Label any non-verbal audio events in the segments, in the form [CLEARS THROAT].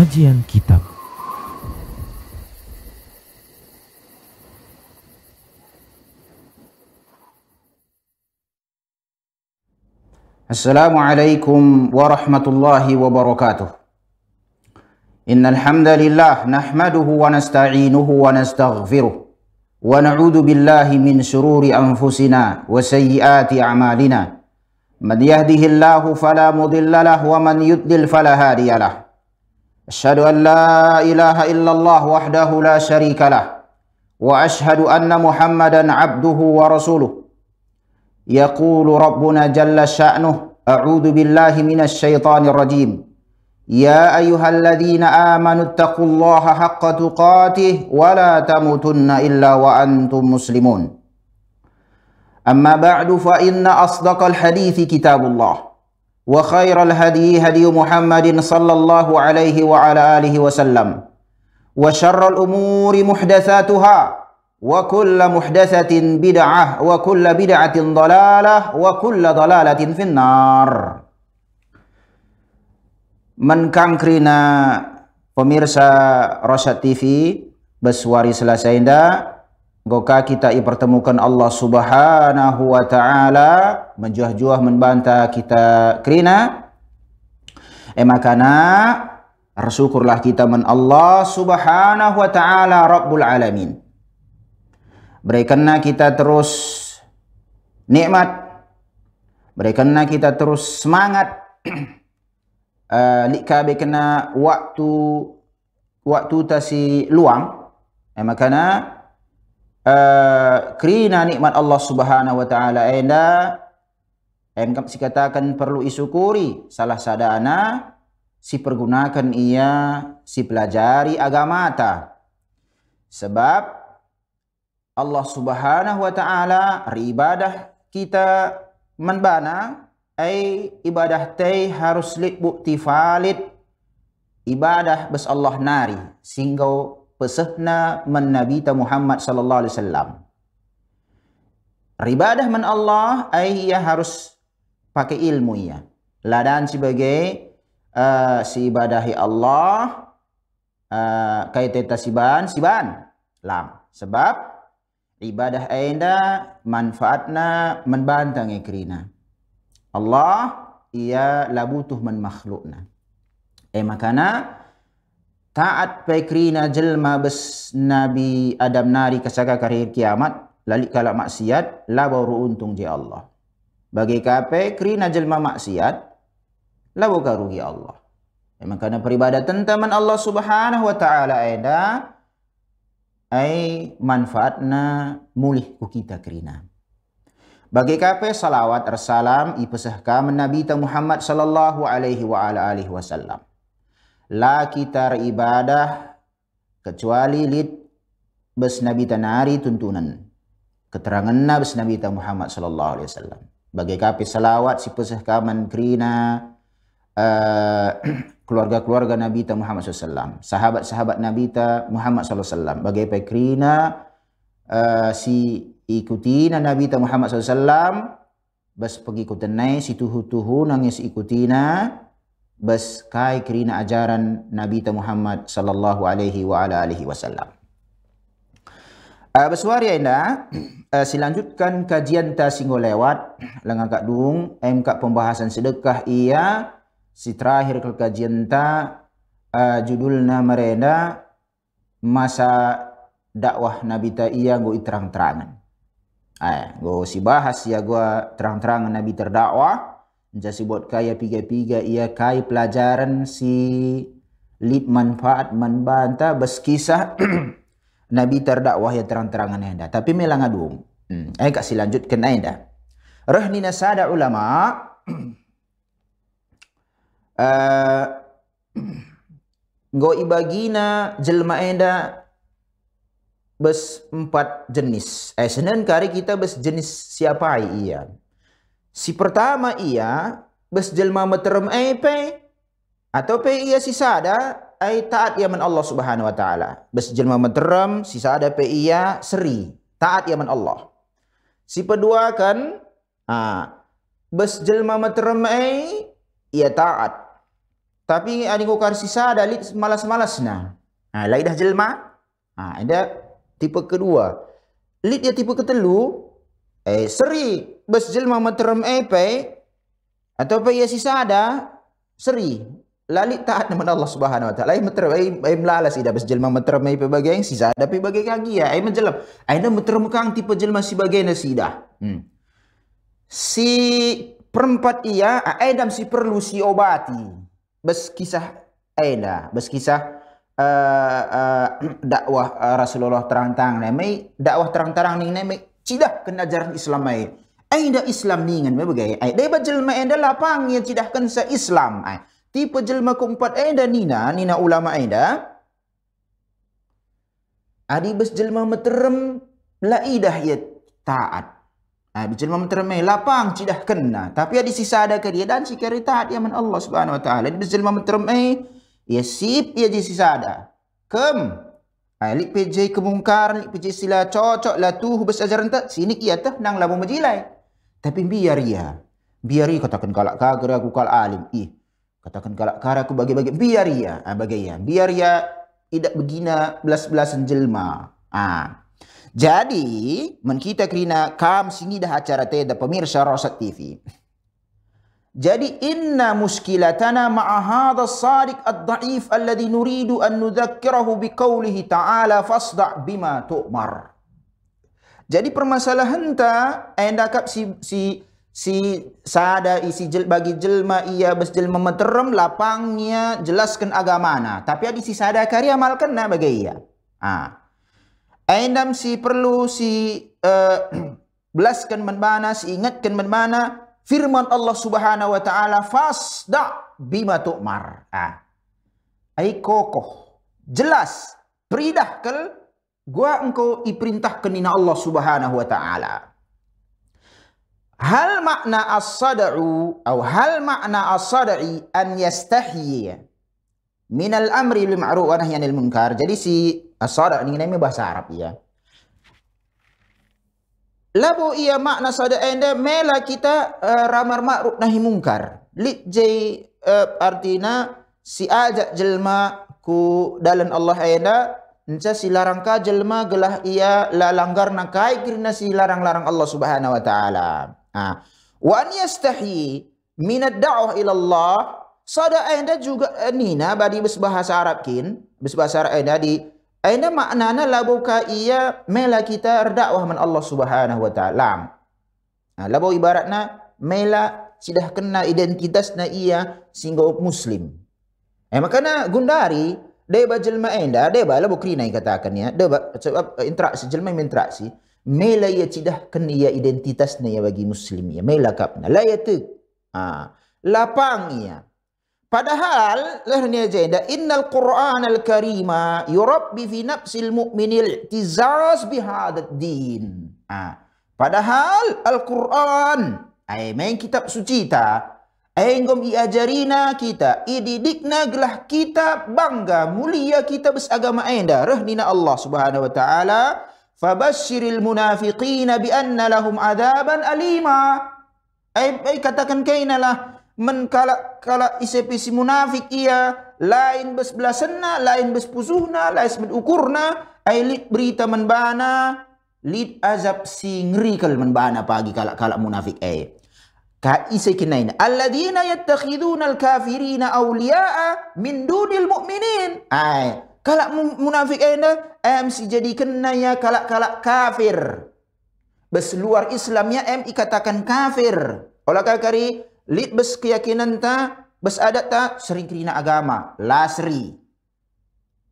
Kajian Kitab Assalamualaikum warahmatullahi wabarakatuh Innalhamdalillah Nahmaduhu wa nasta'inuhu wa nasta'gfiruh Wa na'udhu billahi min syururi anfusina Wa sayyiati a'malina Man yahdihillahu falamudillalah Wa man yudlil falahadiyalah أشهد أن لا إله إلا الله وحده لا شريك له وأشهد أن محمدا عبده ورسوله يقول ربنا جل شأنه أعوذ بالله من الشيطان الرجيم يا أيها الذين آمنوا اتقوا الله حق تقاته ولا تموتن إلا وأنتم مسلمون أما بعد فإن أصدق الحديث كتاب الله وخير الهدي هدي محمد صلى الله عليه وعلى آله وسلم وشر الأمور محدثاتها وكل محدثة بدعة وكل بدعة ضلالة وكل ضلالة في النار من kangkrina pemirsa Rosyad TV bersuari selesai indah Semoga kita ipertemukan Allah subhanahu wa ta'ala menjuah-juah membantah kita kerana emakana eh, bersyukurlah kita men Allah subhanahu wa ta'ala Rabbul Alamin. Berikanlah kita terus nikmat. Berikanlah kita terus semangat. uh, [CLEARS THROAT] Lika berikanlah waktu waktu tasi luang. Emakana eh, berikanlah Eh, kerana nikmat Allah Subhanahu wa taala enda engkap si katakan perlu isyukuri salah sadana si pergunakan ia si pelajari agama ta sebab Allah Subhanahu wa taala ibadah kita menbana ai ibadah tai harus lit bukti valid ibadah bes Allah nari singgau pesehna man Nabi Ta Muhammad sallallahu alaihi wasallam. Ribadah man Allah ai ia harus pakai ilmu ia. Ladan sebagai uh, si ibadahi Allah uh, kaitan siban siban lam sebab ibadah ainda manfaatna menbantang ikrina Allah ia labutuh man makhlukna eh makana taat pekri pekrina jelma bes nabi adam nari kesaka karir kiamat lali kalak maksiat la baru untung di Allah bagi kape krina jelma maksiat la buka rugi Allah memang karena peribadatan teman Allah subhanahu wa ta'ala ada ai manfaat na mulih bukita kita krina bagi kape salawat arsalam ipesah ka nabi Muhammad sallallahu alaihi wasallam lakitar ibadah kecuali lid bes nabi tanari tuntunan keterangan nabi nabi Muhammad sallallahu alaihi wasallam bagi kapi selawat si pesah kaman kerina uh, [CLEARS THROAT] keluarga-keluarga nabi ta Muhammad sallallahu alaihi wasallam sahabat-sahabat nabi ta Muhammad sallallahu alaihi wasallam bagi pai uh, eh, si ikuti na nabi ta Muhammad sallallahu alaihi wasallam bas pergi ikut nai si tuhu-tuhu nangis ikutina bas kai kerina ajaran Nabi Ta Muhammad sallallahu alaihi wa ala alihi wasallam. Uh, Besuari anda, uh, silanjutkan kajian ta singgo lewat dengan [CLEARS THROAT] Kak Dung, em Kak pembahasan sedekah ia, si terakhir ke kajian ta, uh, ah, judulna merenda, masa dakwah Nabi ta ia go terang-terangan. Ay, ah, go si bahas ya gua terang-terangan Nabi terdakwah, jadi buat kaya piga-piga ia ya kaya pelajaran si lip manfaat manbanta berkisah [CLEARS THROAT] Nabi terdakwah ya yang terang-terangan anda. Tapi melang adum. Hmm. Saya kasih lanjutkan anda. Rahni nasada ulama. [CLEARS THROAT] Eh, [CLEARS THROAT] ngoi ibagina jelma anda bes empat jenis. Eh, senen kari kita bes jenis siapa iya? Si pertama ia besjelma meterem ape eh, atau pe ia si sada ai eh, taat ia men Allah Subhanahu wa taala. jelma meterem si sada pe ia seri taat ia men Allah. Si kedua kan ha jelma meterem ai eh, ia taat. Tapi ani ko kar sisa dalit malas na Ha lai dah jelma. Ha ada tipe kedua. Lid ia tipe ketelu eh seri bes jelma materem epe atau pe ya sisa ada seri lali taat nama Allah Subhanahu wa taala ai materem ai ai melalas ida bes jelma materem epe eh, bagai yang sisa ada pe bagai kaki ya ai menjelap. ai na materem kang tipe jelma si bagai na sida hmm. si perempat ia ai dam si perlu si obati Bas kisah ai na bes kisah Uh, uh, dakwah uh, Rasulullah terang-terang ni, dakwah terang-terang ni, ni, cidah kena ajaran Islam ni. Aida Islam ni ngan bagai. Ai de bajelma enda lapang yang cidahkan sa Islam. Ai tipe jelma ku empat aida nina nina ulama aida. Adi bes jelma meterem laidah ya taat. Ai bajelma meterem lapang cidahkan kena. Tapi ada sisa ada ke dia dan sikari taat ya man Allah Subhanahu wa taala. Adi bajelma meterem ya sip ya di sisa ada. Kem Ai lik pejai kemungkar, lik pejai sila cocok lah tuh bes ajaran tak. Sini iya tah nang labu majilai. Tapi biar ia. Ya. Biar ia ya, katakan kalak kagera aku kal alim. Ih. Katakan kalak kara aku bagi-bagi. Biar ia. Ya, ha, ah, bagi ia. Biar ia. Tidak begina belas-belas jelma. Ah. Ha. Jadi, men kita kerina kam sini dah acara teda pemirsa Rosat TV. Jadi inna muskilatana ma'a hadha sadiq ad-da'if alladhi nuridu an nudhakkirahu biqawlihi ta'ala fasda' bima tu'mar. Jadi permasalahan ta endakap si si si sada isi jel, bagi jelma ia besjelma meterem lapangnya jelaskan agama na. Tapi ada si sada karya amalkan na bagi ia. Ha. Ah. Endam si perlu si eh, [CLEARS THROAT] belaskan mana, si ingatkan mana. firman Allah Subhanahu wa taala fasda bima tu'mar. Ah. Ai kokoh. Jelas peridah kel gua engkau iperintah kenina Allah Subhanahu wa taala. Hal makna as-sad'u atau hal makna as-sad'i an yastahi min al-amri bil ma'ruf wa nahyi anil munkar. Jadi si as-sad' ini namanya bahasa Arab ya. Labu ia makna sad'a anda mela kita eh, ramar ma'ruf nahi munkar. Li jai eh, artinya si ajak jelma ku dalam Allah ayanda Nca si larang ka jelma gelah ia la langgar na kai kirna si larang-larang Allah Subhanahu wa taala. Ha. Wa an yastahi min ad-da'wah ila Allah sada ainda juga nina badi bahasa Arab kin, bahasa Arab ainda di ainda maknana labu ka ia mela kita erdakwah man Allah Subhanahu wa taala. Ha, labu ibaratna mela sudah kena identitas na ia singgo muslim. Eh makana gundari Deba jelmaen dah, dia lah bukri nai katakan ya. Deba, sebab eh, interaksi, jelmaen interaksi. Mela ia cidah kena ia identitas ni bagi muslim ia. Mela kapna. La ia tu. Ha. Lapang ia. Padahal, lah ni aja indah. Innal Qur'an al-Karima yurabbi fi nafsil mu'minil tizaz bihadat din. Ha. Padahal, Al-Quran. ayah main kitab suci tak? Aingum iajarina kita, ididikna gelah kita bangga mulia kita besagama ainda. Rahdina Allah Subhanahu wa taala, fabashshiril munafiqina bi anna lahum adzaban alima. Ay ai katakan kainalah men kalak kala isepisi munafik ia lain besbelasenna, lain bespusuhna, lain berukurna, Ay lit berita menbana, lit azab si ngeri kal menbana pagi kalak kalak munafik ai. Kaisekinain. Alladina yattakhiduna al-kafirina awliya'a min dunil mu'minin. Ay. Kalak munafik ayin dah. Em si jadi kenaya kalak-kalak kafir. Besluar Islam ya em ikatakan kafir. Olah kakari. Lid bes keyakinan ta. Bes adat ta. Sering kerina agama. Lasri.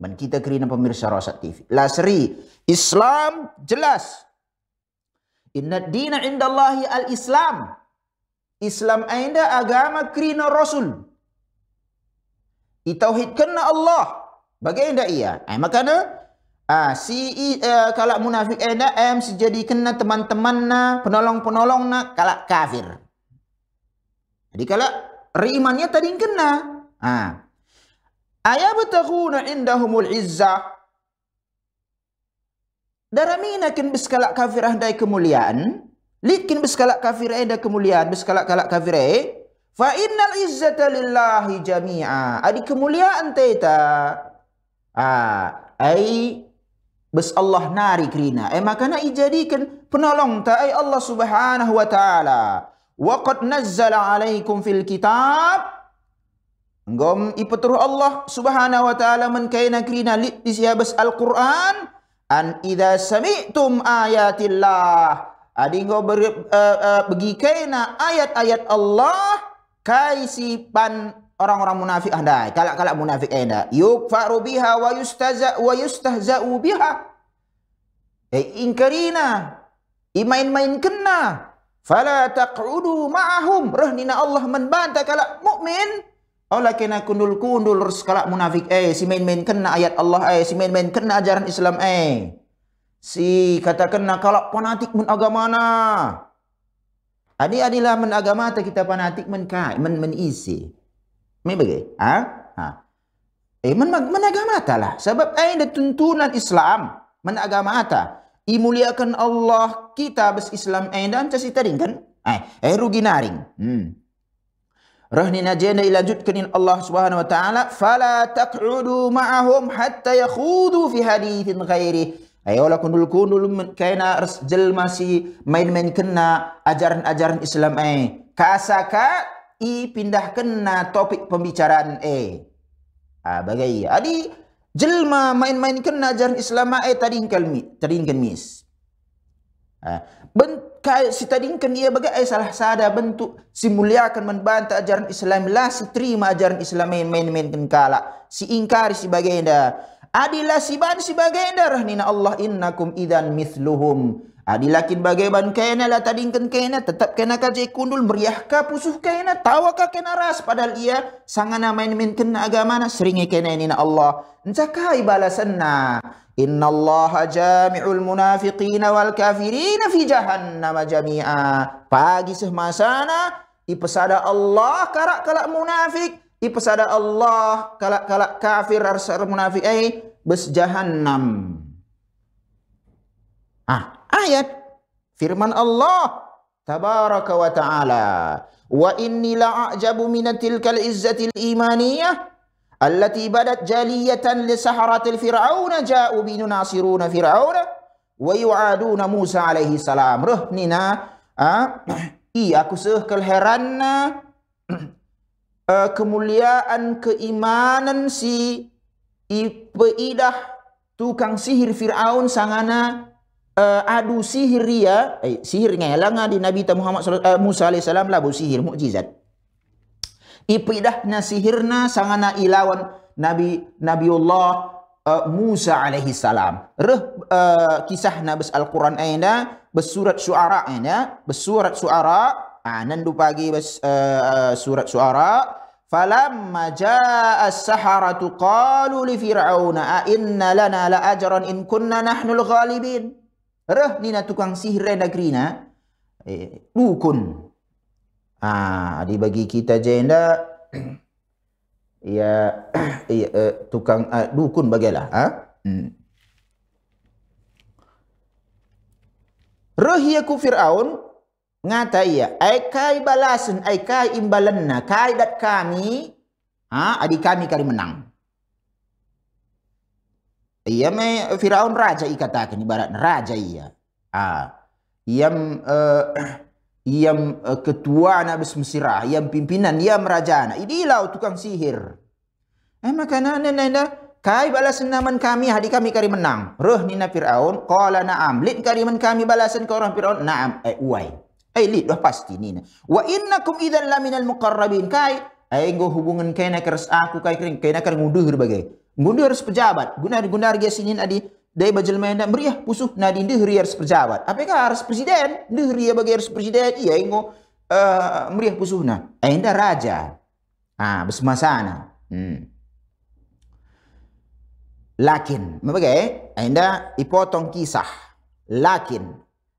Men kita kerina pemirsa Rosat TV. Lasri. Islam jelas. Inna dina indallahi Al-Islam. Islam ainda agama krina Rasul. Itauhid kena Allah. Bagaimana ndak ia? Eh, maka ah si uh, kalau munafik eh, ainda em sejadi kena teman-teman na, penolong-penolong na kalau kafir. Jadi kalau rimannya tadi kena. Ah. Ha. Uh. Aya bataghuna indahumul izzah. Daramina kin biskala kafirah dai kemuliaan. Likin berskala kafirai ada kemuliaan berskala kalak kafirai. Fa innal izzata lillahi jami'a. Adi kemuliaan teta. Ah, ha, ai bes Allah nari kerina. Eh makana ijadikan penolong ta ai Allah Subhanahu wa taala. Wa qad nazzala alaikum fil kitab Ngom ipetruh Allah Subhanahu wa taala men kaina kerina li disia bes Al-Qur'an an idza sami'tum ayatillah Adingo ah, ber, uh, ah, uh, ah, bagi kena ayat-ayat Allah kaisipan orang-orang munafik ah dah. Kalak-kalak munafik enda. Yuk faru biha wa yustaza wa yustahza'u biha. Eh ingkarina. Imain-main kena. Fala taq'udu ma'ahum. Rahnina Allah menbantah kalak mukmin. Oh lah kena kundul kundul kalak munafik. Eh si main-main kena ayat Allah. Eh si main-main kena ajaran Islam. Eh. Si katakan nak kalau fanatik men agama na. Adi adilah men agama ta kita fanatik men kai men men isi. Mai bagai? Ha? Ha. Eh men men agama ta lah. Sebab ai ada tuntunan Islam men agama ta. Imuliakan Allah kita bes Islam ai eh, dan cesi taring kan? Eh, eh rugi naring. Hmm. Rahni najenda ilanjutkan in Allah swt. wa taala fala taq'udu ma'ahum hatta yakhudu fi hadithin ghairihi Ayolah kundul kundul kena jel masih main main kena ajaran ajaran Islam eh. Kasaka i pindah kena topik pembicaraan eh. Ha, bagai adi jelma main main kena ajaran Islam eh tadi kelmi tadi kemis. Ha, ben, kai, si tadi kan ia bagai eh, salah sada bentuk si akan membantah ajaran Islam lah si terima ajaran Islam eh, main main kena kala si ingkar si bagai dah. Adilah siban sebagai darah nina Allah innakum idan misluhum. Adilah kin bagaiban kena lah tadi ingkan kena tetap kena kerja kundul meriah ka pusuh kena tawa ka kena ras padahal ia sangat nama ini mungkin agama na seringi kena nina Allah. Encakah ibalasan na? Inna Allah jamil munafiqin wal kafirin fi jahannam jami'a. Pagi semasa na ipesada Allah karak kalak munafik ipesada Allah kalak kalak kafir arsar munafik eh bes jahannam. Ah ayat firman Allah tabaraka wa taala wa inni la'ajabu min tilkal izzati al-imaniyah allati badat jaliyatan li saharatil fir'aun ja'u bi nasiruna fir'aun wa yu'aduna Musa alaihi salam ruh nina ah [CLEARS THROAT] i aku seh [CLEARS THROAT] uh, kemuliaan keimanan si peidah tukang sihir Fir'aun sangana uh, adu sihir ria, eh, sihir ngelang di Nabi Muhammad uh, Musa AS labu sihir mukjizat. Ipidahna sihirna sangana ilawan Nabi Nabi Allah uh, Musa alaihi salam. Reh uh, kisahna bes Al-Quran ayna, bes surat syuara ayna, bes surat syuara Ah, nandu pagi bas, eh, eh, surat suara falamma jaa as-saharatu qalu li fir'auna a inna lana la ajran in kunna nahnu al-ghalibin reh ni na tukang sihir eh, negeri na dukun. Ah, di bagi kita je ndak ya tukang uh, dukun bagailah ha hmm. Rahiyaku Fir'aun ngata ia ya, aikai balasan aikai imbalanna kai dat kami ha adi kami kali menang ia me firaun raja ikatakan ibarat raja ia ya. ha yang uh, [CLEARS THROAT] yang uh, ketua nabis mesirah yang pimpinan yang raja ini lau tukang sihir eh makana nenenda Kai balasan naman kami hadi kami kari menang. Roh ni na Firaun qala na'am. Lid men kami balasan ke orang Firaun na'am eh uai elit dah pasti ni. Wa innakum idzan la minal muqarrabin kai aingo hubungan kai nak keras aku kai kering kai nak ngudu berbagai. Ngudu harus pejabat. Gunar gunar ge sinin adi dari bajal main dan meriah pusuh na di ndih harus pejabat. Apa harus presiden? Ndih ria bagai harus presiden. Ia ingo eh, meriah pusuh na. Ainda eh, raja. Ha, ah besmasana. Hmm. Lakin, apa bagai? Ainda eh, ipotong kisah. Lakin,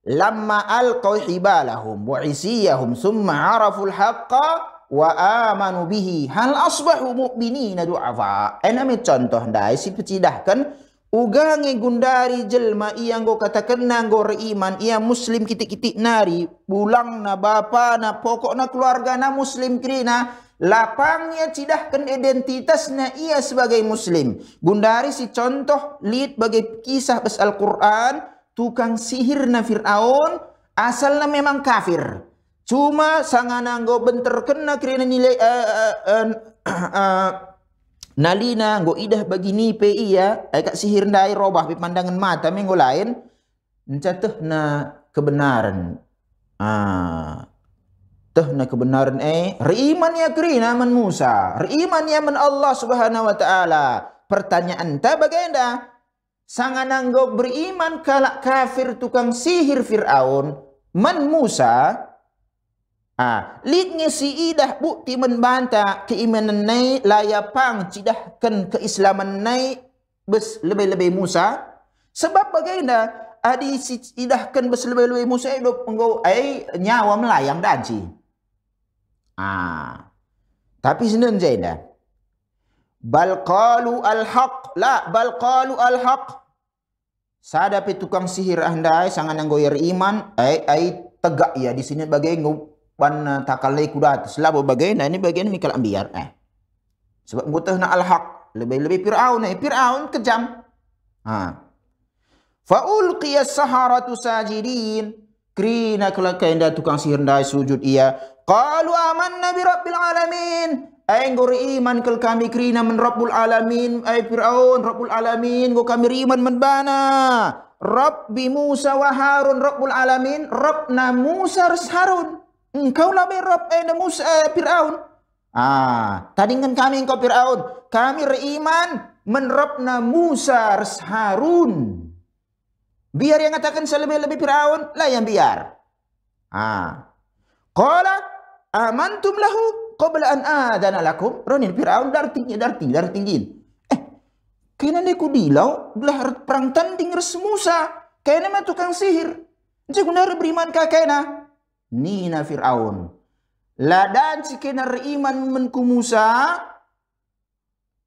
Lama alqau hibalahum wa isiyahum summa arafu alhaqqa wa amanu bihi hal asbahu mu'minina du'afa enam eh, contoh dai si pecidah kan ugang gundari jelma iya go kata kena go iman ia muslim kitik-kitik nari pulang na bapa na pokok na keluarga na muslim na lapangnya cidahkan identitasnya ia sebagai muslim gundari si contoh lead bagi kisah bas quran tukang sihir na Fir'aun asalnya memang kafir. Cuma sangat nanggo bentar kena kerana nilai uh, eh, uh, eh, uh, eh, uh, [CLEARS THROAT] nalina nanggo idah bagi ni PI ya. Ayat sihir dari robah pandangan mata minggu lain. Mencatuh na kebenaran. Ah. Tuh na kebenaran eh. Riman ya kri man Musa. Riman ya man Allah subhanahu wa ta'ala. Pertanyaan tak bagaimana? Sangat anang beriman kalak kafir tukang sihir Fir'aun, man Musa, ah, ha, lid si idah bukti menbanta keimanan nai layapang cidahkan keislaman nai bes lebih-lebih Musa. Sebab bagaimana adi si idahkan bes lebih-lebih Musa itu penggaw ay nyawa melayang dan si. Ah. Tapi senang saya dah bal qalu al haq la bal qalu al haq sada pe tukang sihir andai sangan nang goyer iman ai ai tegak ya di sini bagai ngupan eh, takalai kuda selab bagai nah ini bagian mikal ambiar eh sebab butuh nak al haq lebih-lebih Firaun ni eh. Firaun kejam ha fa ulqiya saharatu sajidin krina kelakai tukang sihir andai sujud ia qalu amanna bi rabbil alamin Aingur iman kel kami kerina men Rabbul Alamin. Ay Fir'aun, Rabbul Alamin. go kami iman men bana. Rabbi Musa wa Harun, Rabbul Alamin. Rabbna Musa res Harun. Engkau lah berab, ay na Musa, ay Fir'aun. Ah, tadi kan kami engkau Fir'aun. Kami riman men Rabbna Musa res Harun. Biar yang katakan selebih-lebih Fir'aun, lah yang biar. Ah. Qala, amantum lahu qabla an adana lakum ronin firaun dar tinggi dar tinggi dar tinggi eh kena ni kudilau belah perang tanding res Musa kena ma tukang sihir je kunar beriman ka kena ah? ni na firaun ladan si kena beriman men ku Musa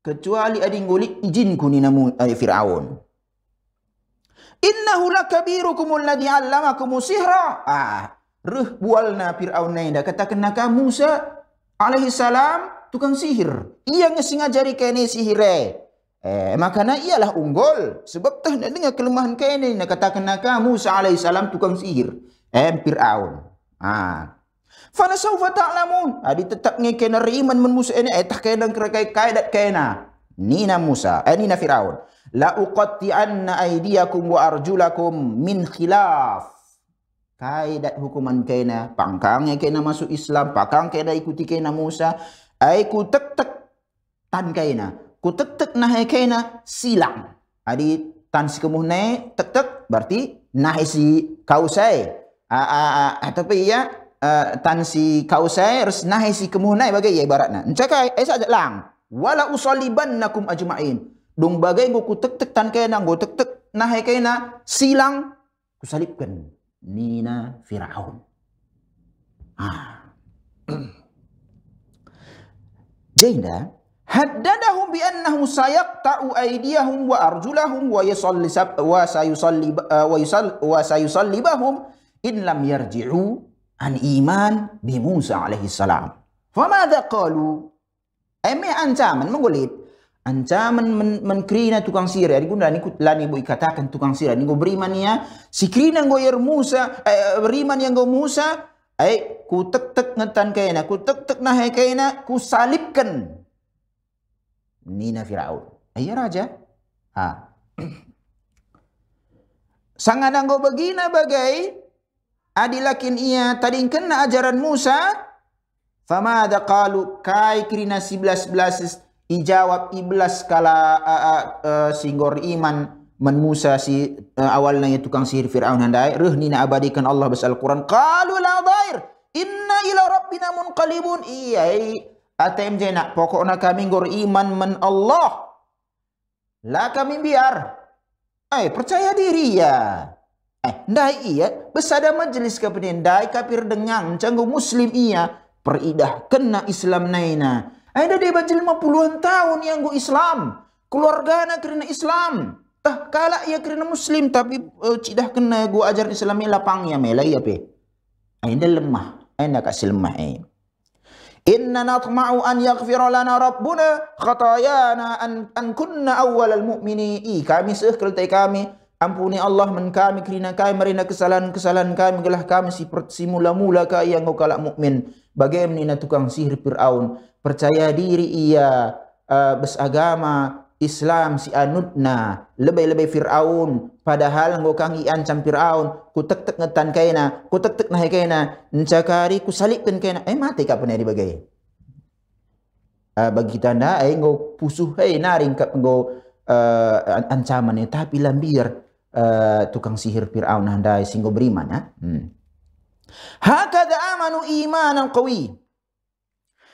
kecuali ading guli izin ku ni namu eh, firaun innahu lakabirukum alladhi 'allamakum sihra ah ruh bualna firaun dah kata kena ka Musa alaihi salam tukang sihir. Ia ngesengajari kene sihire. Eh, eh makana ialah unggul. Sebab tuh nak dengar kelemahan kene. Nak katakan nak kamu alaihi salam tukang sihir. Eh, Fir'aun. Haa. Fana saufa ta'lamun. Adi ha, tetap ngekena riman men Musa ini. Eh, tak kena kerakai kaidat kena. Nina Musa. Eh, Nina Fir'aun. La uqatti anna aidiakum wa arjulakum min khilaf kaidat hukuman kena pangkang kena masuk Islam pangkang kena ikuti kena Musa ai ku tek tek tan kena ku tek tek nah kena silang adi tan si kemuh ne, tek tek berarti nahe si kau sai a a tapi ya tan si kau sai res nahe si kemuh ne, bagai ya ibaratna encakai ai eh, sajak lang wala usalibannakum ajmain dung bagai ku tek tek tan kena ku tek tek nah kena silang ku salibkan نينا فرعون آه. [CLEARS THROAT] جينا هددهم بأنه سيقطع أيديهم وأرجلهم ويصلب وسيصلب آه، وسيصلبهم إن لم يرجعوا عن إيمان بموسى عليه السلام فماذا قالوا؟ أمي أنت من مقولين ancaman men, men krina tukang sihir ya digunda ni lani boi katakan tukang sihir ni go beriman ya si krina go ir Musa eh, eh, beriman yang go Musa ai eh, ku tek tek ngetan kaina ku tek tek nah kaina ku salibkan Nina Firaun ai eh, raja ha [CLEARS THROAT] sang anang go begina bagai adilakin ia tadi kena ajaran Musa famada qalu kai krina 11 11 ijawab iblas kala uh, uh, singgor iman men Musa si uh, awalnya ya tukang sihir Firaun handai reh nina abadikan Allah Al Quran qalu la dair inna ila rabbina munqalibun iyai atem jena pokokna kami gor iman men Allah la kami biar eh percaya diri ya eh ndai iya besada majelis kapenin ndai kafir dengang canggu muslim iya peridah kena Islam naina ada dia baca lima puluhan tahun yang gua Islam. Keluarga nak kerana Islam. Tak kalah ia kerana Muslim. Tapi uh, cik dah kena gua ajar Islam ni lapang yang melai apa. Ada eh, lemah. Eh, Ada kasi lemah ini. Inna natma'u an yaghfira lana rabbuna khatayana an, an kunna awal al-mu'mini. I, kami seh keletai kami. Ampuni Allah men kami kerana kami merina kesalahan-kesalahan kami. Gelah kami si, si mula-mula kaya yang kau kalak mukmin Bagaimana tukang sihir Fir'aun. percaya diri ia uh, besagama Islam si anutna lebih-lebih Fir'aun padahal engkau i ancam Fir'aun ku tek tek ngetan kaina ku tek tek nahe kaina mencakari ku salipkan kaina eh mati kapan ya dibagai uh, bagi tanda eh engkau pusuh eh naring kap engkau uh, ancaman eh tapi lambir uh, tukang sihir Fir'aun handai singgo beriman ya hmm. hakada amanu imanan qawi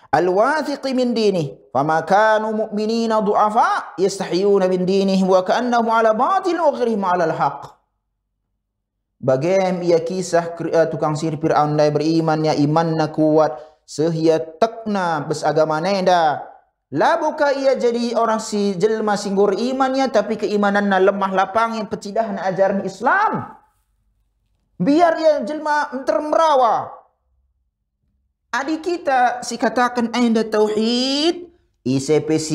الواثق من دينه فما كانوا مؤمنين ضعفاء يستحيون من دينه وكأنه على باطل وغيرهم على الحق Bagaim ia kisah eh, tukang sihir Fir'aun dari beriman yang iman na kuat sehia tekna besagama neda. La buka ia jadi orang si jelma singgur imannya tapi keimanan na lemah lapang yang pecidah na ajaran Islam. Biar ia jelma termerawa. Adi kita si katakan ayat tauhid ICPC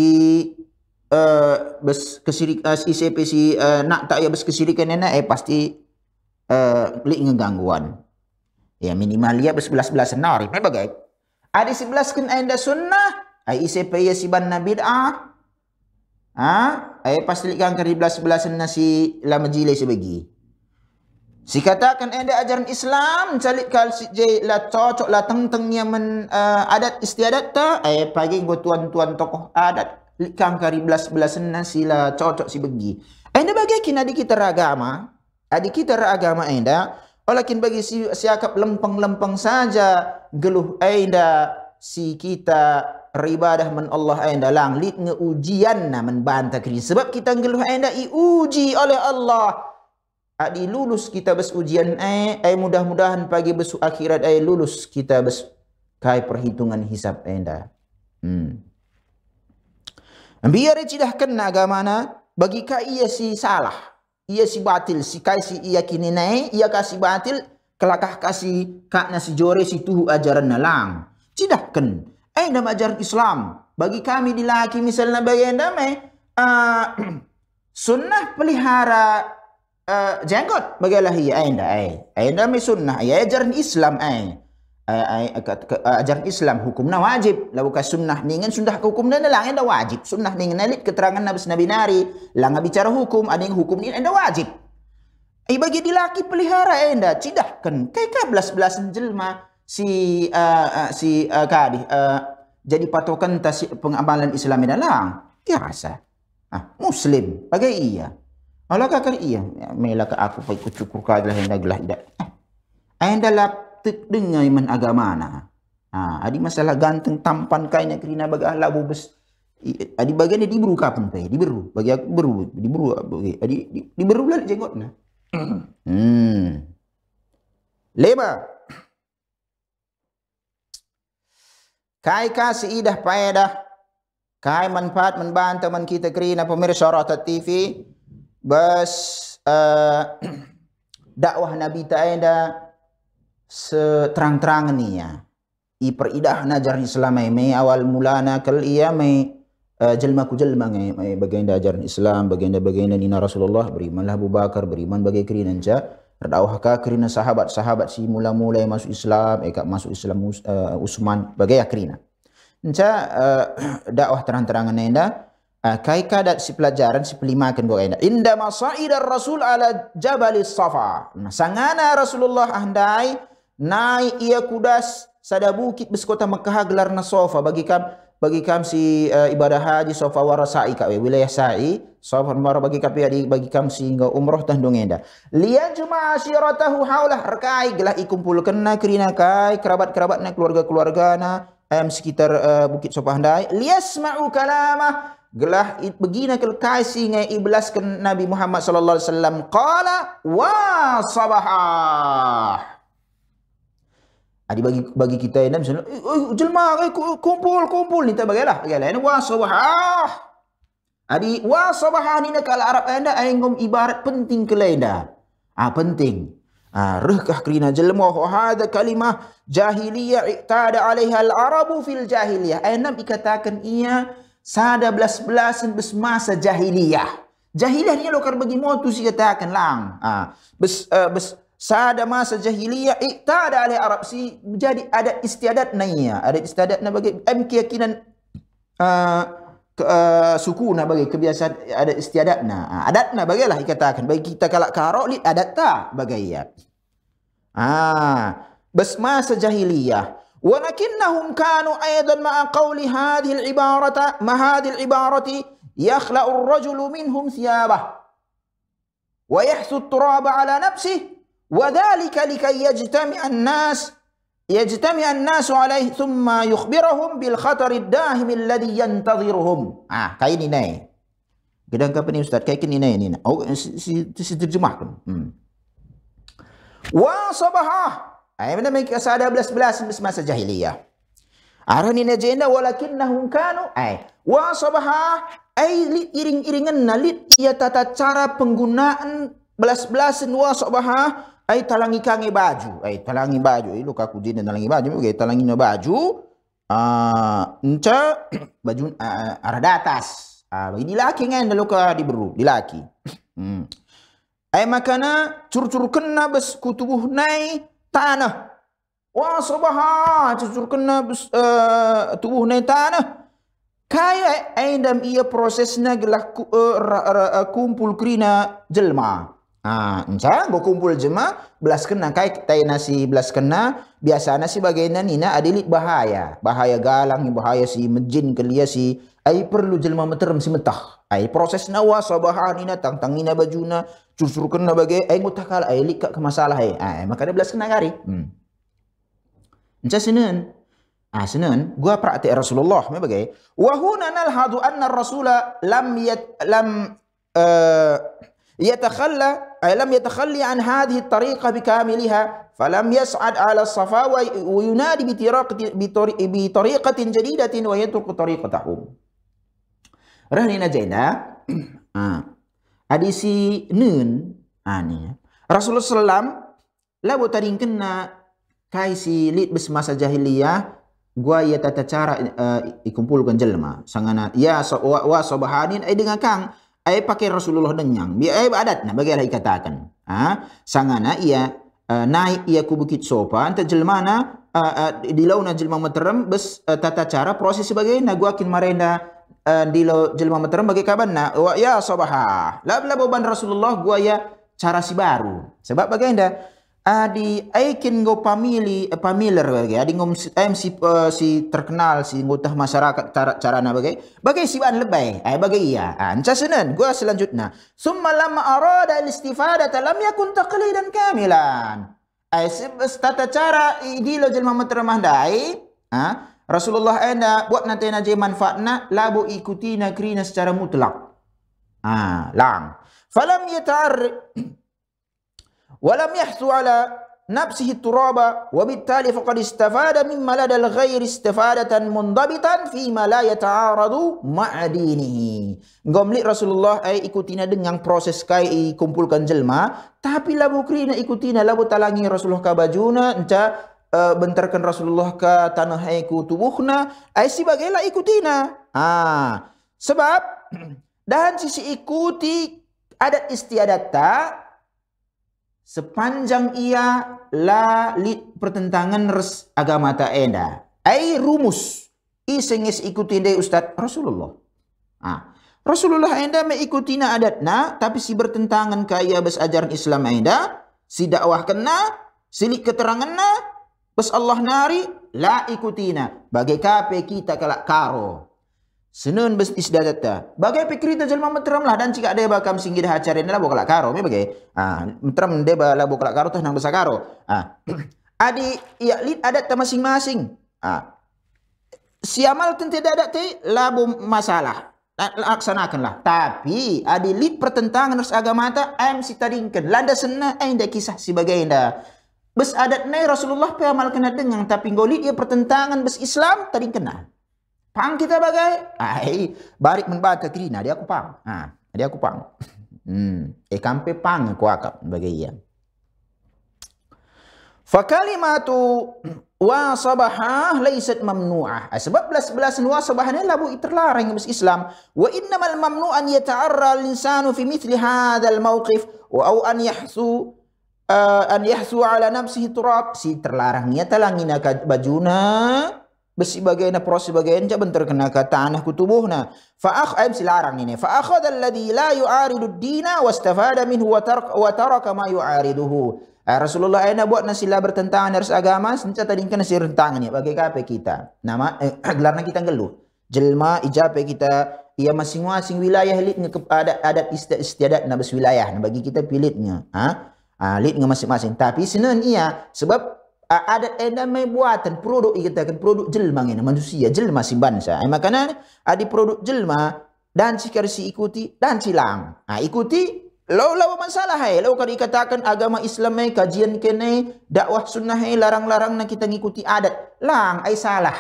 uh, eh, bes kesirik uh, eh, ICPC uh, eh, nak tak ya bes kesirikan nena eh pasti uh, lih ngegangguan. Ya minimal ya bes belas belas senar. Macam bagai. Adi sebelas kan ayat sunnah. Ay ICPC ya si ban nabi ah. Ha? Eh pasti lih kan di belas belas senar si lama jile sebegi. Si katakan ada eh, ajaran Islam calik kal si je la cocok la teng teng yang men, uh, adat istiadat ta eh pagi gua tuan tuan tokoh adat likang kari belas belas nasi la cocok si begi. Ada eh, bagai kini adik kita agama adik kita agama ada. Olakin bagi si siakap lempeng lempeng saja geluh ada si kita ribadah men Allah ayanda lang lit ngeujian na men bantah kiri sebab kita ngeluh ayanda iuji oleh Allah Adi lulus kita bes ujian ai, eh, ai eh, mudah-mudahan pagi bes akhirat ai eh, lulus kita bes kai perhitungan hisap ai dah. Hmm. Biar ia tidak kena agama na, bagi kai ia si salah. Ia si batil, si kai si ia kini nai, ia kasih batil, kelakah kasih kak nasi jore si tuhu ajaran nalang. Tidak ken. Ai dah ajar Islam. Bagi kami di laki misalnya bayi anda mai, uh, ah, [CLEARS THROAT] sunnah pelihara Eh, jenggot bagi lahi ai nda ai ai nda mai sunnah ai ajaran islam ai eh, eh, ajaran islam hukumnya wajib lalu ka sunnah ni sudah hukumnya ka hukum na lang wajib sunnah ni ngan keterangan nabi nabi nari lang bicara hukum ada yang hukum ni nda wajib ai bagi di laki pelihara ai nda cidahkan kai ka belas-belas jelma si si uh, kadi jadi patokan tas pengamalan islam ni lang, dia rasa ah, muslim bagai iya Allah kata iya. Mela ke aku pergi cukur ke adalah yang dah tidak. Ayah dah eh, lap dengar iman agama na. Ha, adi masalah ganteng tampan kainya kerina bagi Allah bubes. Adi bagian dia diberu kapan apa pun. Diberu. Bagi aku beru. Diberu. Bagi, adi di, diberu lah dia na. hmm. hmm. Lebar. Kai kasih idah dah. Kai manfaat membantu man kita kerina pemirsa Rata TV bas uh, [CLEARS THROAT] dakwah Nabi tak ada seterang-terang ni ya. Iperidah najar Islam ini awal mula kal iya mai uh, jelma ku jelma ngai mai baginda ajaran Islam baginda baginda nina Rasulullah berimanlah Abu Bakar beriman bagai kerinan ja berdakwah ka kerina sahabat-sahabat si mula-mula masuk Islam ekak eh, masuk Islam uh, Usman bagai kerina. Nca uh, [CLEARS THROAT] dakwah terang-terangan ni dah Ah, kaika dan si pelajaran si pelima kan buat kena. Inda masai dar Rasul ala Jabal Safa. Sangana Rasulullah andai naik ia kudas sada bukit beskota Mekah gelar na Safa bagi kam bagi kam si uh, ibadah haji Safa war Sa'i kat wilayah Sa'i. Safa mar bagi kam ya, di bagi kam si ngau umrah tah dong enda. Lian cuma asyiratahu haulah rekai gelah ikumpulkan kena kerina kai kerabat-kerabat na keluarga-keluarga na em sekitar uh, bukit Safa andai. Liasma'u kalamah gelah begina ke kasi ngai iblas ke Nabi Muhammad sallallahu alaihi wasallam qala wa sabaha Adi ah, bagi bagi kita ini misalnya eh, jelma eh, kumpul kumpul ni tak bagailah bagailah ini wa sabaha Adi ah, wa sabaha ni nak kalau Arab anda ayangum ibarat penting ke lain dah ah penting ah rekah kerina jelma hada kalimah jahiliyah ta'ada alaiha al-arabu fil jahiliyah ayang dikatakan ia Sada belas-belas semasa jahiliyah. Jahiliyah ni lokar bagi motu si katakan lang. Ha. Bes, uh, bes, sada masa jahiliyah iktada eh, oleh Arab si jadi ada istiadat naiya. Ha, ada istiadat na bagi em keyakinan uh, ke, uh, suku na bagi kebiasaan ada istiadat na. Ha. Adat na bagilah ikatakan. Bagi kita kalak karok li adat tak bagi ya. Ha. Bes masa jahiliyah. ولكنهم كانوا أيضا مع قول هذه العبارة مع هذه العبارة يخلع الرجل منهم ثيابه ويحث التراب على نفسه وذلك لكي يجتمع الناس يجتمع الناس عليه ثم يخبرهم بالخطر الداهم الذي ينتظرهم آه kayak ناي كده kita anggap ini Ustaz kayak ini nih ini oh Ayat mana mereka rasa ada belas-belas semasa jahiliyah. Arah ni najenda walakin nahum kanu. Ayat. Wa sabaha. Ayat iring-iringan nalit ia tata cara penggunaan belas-belas Nua sabaha. Ay talangi kange baju. Ay talangi baju. Ay luka ku jina talangi baju. Okay, talangi no baju. Ah, nca [CLEARS THROAT] baju ah, ah, arah atas. Ah, ini laki kan dah luka diberu. Di laki. Hmm. makana curcur kena bes kutubuh naik tanah. Wah subhanallah ha, itu kena uh, tubuh ni tanah. Kaya aidam ia prosesnya gelah ku, uh, eh, ra, ra, ra, eh, kumpul kerina jelma. Ah, ha, encang go kumpul jelma belas kena kaya kita nasi belas kena biasa nasi bagaimana nak adilik bahaya. Bahaya galang, bahaya si menjin kelia si Ai perlu jelma meterem mentah. Ai proses nawa sabahanina tang tangina bajuna cusur kena bagai ai mutakal ai likak ke masalah ai. Ah, ai maka dia belas kena gari. Hmm. Encah senen. Ah senen gua praktik Rasulullah me bagai wa huna nalhadu anna ar-rasul lam yat lam eh, yatakhalla ai lam yatakhalli an hadhihi at-tariqah bikamilha falam yas'ad ala safa wa yunadi bi tariqatin jadidatin wa yatruku tariqatahum. Rahlina Zainab. Ha. Hadisi nun. Ha, ni. Ya. Rasulullah Sallam, Lalu tadi kena. Kai si lid bersemasa jahiliyah. Gua ia tata cara uh, ikumpulkan jelma. Sangana. Ya so, wa, wa sobahanin. Ay dengan kang. Ay pakai Rasulullah denyang. Biar ay adat. Nah bagailah dikatakan. Ha. Sangana eh, ia. Uh, naik ia ku bukit sopan. Terjelmana. Uh, uh, di launa jelma materam. Bes uh, tata cara proses sebagainya. Gua akin marenda. Eh, di lo jelma meteran bagi kaban na wa ya sabaha lah, la bla boban rasulullah gua ya cara si baru sebab bagi anda adi aikin go pamili eh, pamiler bagi adi ngom MC eh, si terkenal si ngutah masyarakat cara cara na bagi bagi si ban lebay ai bagi iya anca ah, senen gua selanjutnya summa lam arada al istifada lam yakun taqlidan kamilan ai tata cara di lo jelma meteran mandai ha Rasulullah ana eh, buat nanti nak jadi manfaat nak labu ikuti negeri nak secara mutlak. Ah, lang. Falam yatar [CLEARS THROAT] walam yahsu ala nafsihi turaba wa bittali faqad istafada mimma ladal ghairi istifadatan mundabitan fi ma ta'aradu yata'aradu ma'adinihi. Gomli Rasulullah ai eh, ikutina dengan proses kai eh, kumpulkan jelma tapi labu kri krina ikutina labu talangi Rasulullah kabajuna enca Eh, bentarkan Rasulullah ke tanah haiku tubuhna ai sibagela ikutina ha sebab [CLEARS THROAT] dan sisi ikuti adat istiadat ta sepanjang ia la li pertentangan res agama ta enda ai rumus isengis ikuti dei ustaz Rasulullah ha Rasulullah enda mengikuti na adat na, tapi si bertentangan kaya besajaran Islam enda, si dakwah kena, silik keterangan na, Bes Allah nari, la ikutina. Bagai kape kita kalak karo. Senun bes isdadata. Bagai pikirita jelma metram lah. Dan jika ada bakam singgir hacarin, labu kalak karo. Ini bagai. Ah, metram deba labu kalak karo, tuh nang besa karo. Ah. [CLEARS THROAT] Adi, ya, lid adat masing-masing. Ah. Ha. Siamal tentu tidak ada, bu masalah. Laksanakanlah. Tapi, adi lid pertentangan harus agama tak, em si tadingkan. Landa sena, eh, kisah si bagai Bes adat nai Rasulullah pe amal kena dengang tapi ngoli dia pertentangan bes Islam tadi kena. Pang kita bagai? Ai, ah, barik men baka kirina dia aku pang. Ha, ah, dia aku pang. [LAUGHS] Hmm, e kampe pang aku akap bagai ia. Fa kalimatu [CLEARS THROAT] wa sabahah laysat mamnu'ah. Ah, sebab belas belas wa sabahah ni labu terlarang bes Islam. Wa innamal mamnu'an yata'arra al-insanu fi mithli hadha al-mawqif. Wa au an yahsu uh, an yahsu ala nafsihi turab si terlarang nya talangina ka bajuna besi bagaina pro sebagian ja bentar kena ka tanah ku tubuhna fa akh am si larang ini fa akhadha alladhi la yu'aridu ad-dina wastafada minhu wa tarak wa taraka ma yu'ariduhu Ay, eh, Rasulullah ayna buat nasila bertentangan dari agama senca tadi kena nasir rentangan ni bagi ka kita nama eh, [CLEARS THROAT] gelarna kita gelu. jelma ijape ya kita ia masing-masing wilayah lidnya ada adat istiadat nabas wilayah bagi kita pilihnya. ha Ha, ah, lip dengan masing-masing. Tapi senen ia ah, sebab uh, ada edan mai buatan produk kita kan produk jelma ni, manusia jelma si bangsa. Ha, makanan ada produk jelma dan si kerisi ikuti dan silang. Ha, ikuti Lau lau masalah hai, lau kalau dikatakan agama Islam hai, kajian kene, dakwah sunnah hai, larang-larang nak kita ngikuti adat. Lang, ai salah.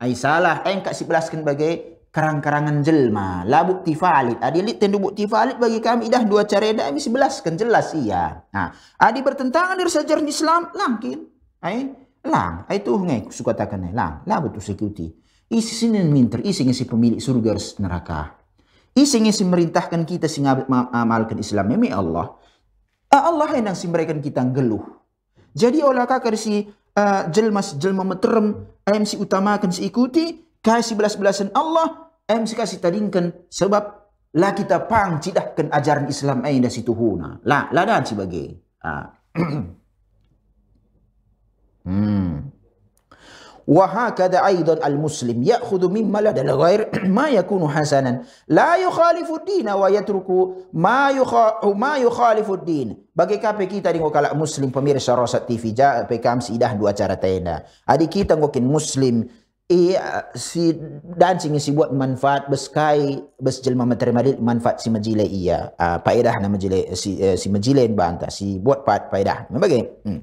Ai salah, ai kat sebelaskan bagai kerang-kerangan jelma. La bukti falid. Adi ah, lit tendu bukti falid bagi kami dah dua cara dah ini belas kan jelas iya. Nah, ha. adi bertentangan dari sejarah Islam langkin. Ai, ah, eh? lang. Ah, ai eh, tu ngai ku suka takan ai eh, lang. La butu security. Isi sinin minter isi ngisi pemilik surga ras neraka. Isi ngisi merintahkan kita sing amalkan Islam memi ya, Allah. Allah yang nang simberikan kita geluh. Jadi olah kakak uh, jelmas jelma meterem MC utamakan si ikuti kasih belas-belasan Allah, em si kasih tadingkan sebab lah kita pang cidahkan ajaran Islam ai dah situ huna. Lah, lah dah si bagi. Ha. [CLEARS THROAT] hmm. aidan al-muslim ya'khudhu mimma la dal ghair [CLEARS THROAT] ma ya kuno hasanan la yu Khalifud din wa yatruku ma yukhu ma yu Khalifud din bagi kape kita dengok kalau muslim pemirsa Rosat TV ja pekam sidah dua cara tenda adik kita ngokin muslim i si dan ya. eh, sing eh, si buat manfaat beskai besjelma materi madi, manfaat si majile iya uh, paedah nama majile si uh, si majile banta si buat pat paedah memang okay. hmm.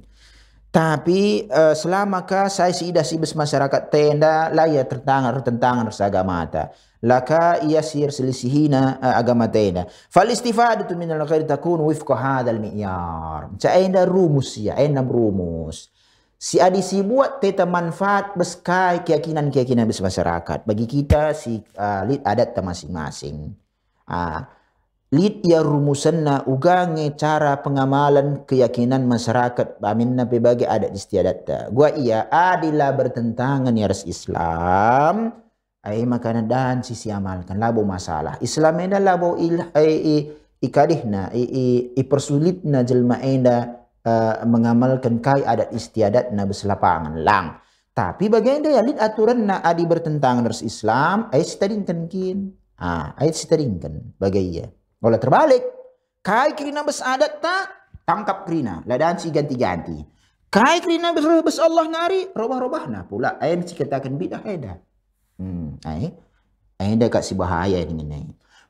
tapi uh, eh, selama ka saya si ida si bes masyarakat tenda laya tentang tentang agama ta laka ia sir selisihina uh, agama tenda fal istifadatu min al khair takun wifqa hadal miyar cha enda rumus ya enda rumus Si adi si buat teta manfaat beskai keyakinan-keyakinan bis masyarakat. Bagi kita si uh, ah, lid adat ta masing-masing. Uh, ah, lid ya rumusanna ugange cara pengamalan keyakinan masyarakat. Amin na bagi adat istiadat ta. Gua iya adila bertentangan ya ras Islam. Ai makana dan sisi amalkan labo masalah. Islam enda labo ilai eh, ikadihna i, i, i, jelma enda Eh, mengamalkan kai adat istiadat na berselapangan lang. Tapi bagaimana dia lihat aturan na adi bertentangan dengan Islam, ayat sitaringkan kin. Ha, ayat sitaringkan bagai ia. Kalau terbalik, kai kirina na bersadat tak tangkap na. ladan si ganti-ganti. Kai na bes bes Allah ngari, robah-robah na pula ayat sikatakan bidah eda. Hmm, ai. Ai dekat si bahaya ini nih.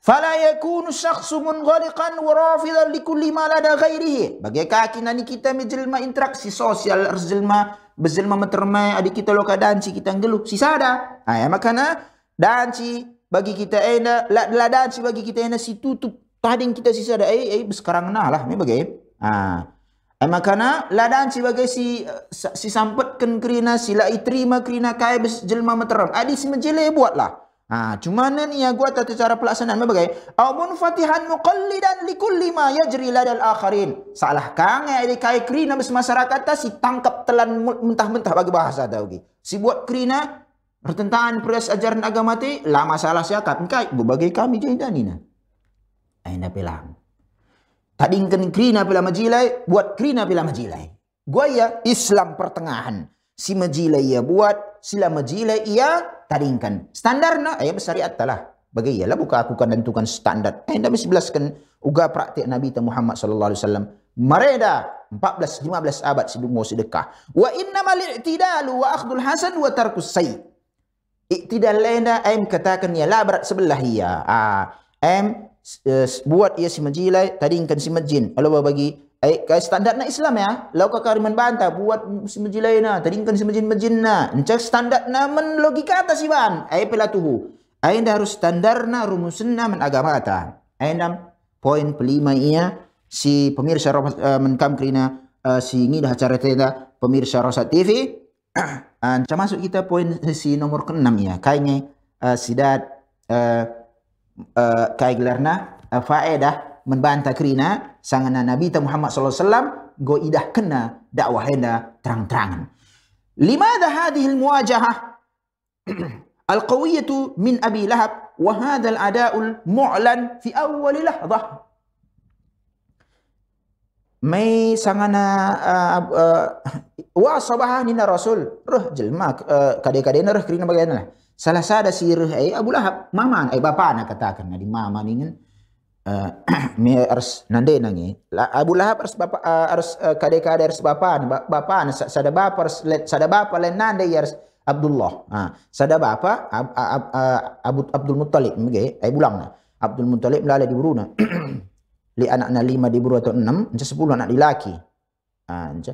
Fala yakunu syakhsu munghaliqan wa rafidan li ma lada ghairihi. Bagi kaki nani kita menjelma interaksi sosial arzilma bezilma metermai adik kita loka danci kita ngeluh si sada. Ha, ya makana ha? danci bagi kita ena la, la danci bagi kita ena si tutup tading kita si sada ai eh, eh, sekarang nah lah me bagai. Ah. Ha. Ah makana la danci bagi si si sampet kerina si la kerina kai bezilma meteram. Adik si menjele buatlah. Ha, cuma mana ni yang gua tata cara pelaksanaan apa bagai? Aumun fatihan muqallidan likulli ma yajri la dal akharin. Salah kang ai eh, di kai krina masyarakat ta si tangkap telan mentah-mentah bagi bahasa ta okay. Si buat krina eh, pertentangan proses ajaran agama ti la masalah siakat kai bu bagi kami je ni na. Ai na pelang. Tadi kri na pila majilai, buat kri na pila majilai. Gua ya Islam pertengahan. Si majilai ya buat, si sila majilai ia ya taringkan. Standar nak, ayat eh, bersyariat tak lah. Bagi ialah bukan aku kan tentukan standar. Eh, dah mesti belaskan uga praktik Nabi Muhammad sallallahu alaihi wasallam. Mereda 14 15 abad sidung mau sedekah. Wa inna mal i'tidal wa akhdul hasan wa tarkus sayy. Iktidal lena em katakan ialah berat sebelah ia. Ah, em eh, buat ia si majilai tadi si majin. Kalau bagi Eh, standar nak Islam ya. Lau kau riman bantah buat semuji lain lah. Tadi kan semuji majin lah. Encak standar na men logika atas iban. Eh, pelatuhu. Eh, dah harus standar na rumusin na agama kata. Eh, enam point pelima iya. Si pemirsa uh, menkam kerina. Uh, si ini dah cari tanda pemirsa Rosat TV. Encak masuk kita point si nomor ke-6 iya. Kainya uh, eh, sidat. Uh, uh, kain gelarna. Uh, Faedah membantah kerina sangana Nabi ta Muhammad sallallahu alaihi go idah kena dakwah henda terang-terangan. Limadha hadhihi al-muwajahah [CLEARS THROAT] al-qawiyyah min Abi Lahab wahad al-ada' al-mu'lan fi awal lahdah. Mei sangana uh, uh, wah sabah ni nara Rasul roh jelma uh, kade-kade nara kerina bagaimana lah. Salah sada si ruh Abu Lahab, mama ai bapa nak katakan nadi mama ningen. Ni mi ah, [CLEARS THROAT] ars nande nangi la abu lahab ars bapa ah, ars kade ah, kade ars bapa bapa sada bapa ars sada bapa le nande ars Abdullah ha sada bapa Abu Abdul Muttalib mge ai bulang Abdul Muttalib lala di buruna [CLEARS THROAT] li anak na lima di buru atau enam macam sepuluh anak di laki ha macam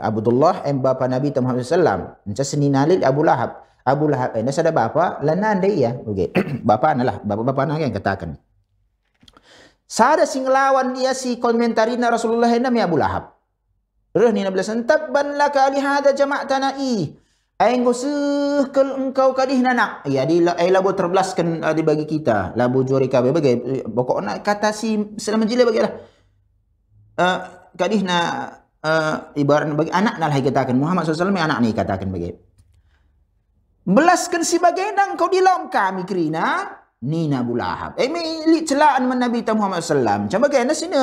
Abdullah em bapa Nabi Muhammad sallam macam seni nalil Abu Lahab Abu Lahab ini eh, sada bapa lanan dia okey bapa nalah bapa-bapa nang yang katakan Sada sing lawan dia si komentarina Rasulullah enam ya bulahab. Ruh ni nabila sentab ban laka lihada jama' tanai. Aingku sih kel engkau kadih nanak. Ya di ay labu terbelaskan ah, di bagi kita. Labu juri kabe bagai. Eh, pokok nak kata si selama jila bagi lah. Ah, kadih na ah, ibaran bagi anak nalah katakan. Muhammad SAW yang anak ni katakan bagi. Belaskan si bagai nang kau dilam kami kerina. Kerina. Nina Bulahab. Eh, ini li celaan dengan Nabi Muhammad SAW. Macam nasi ni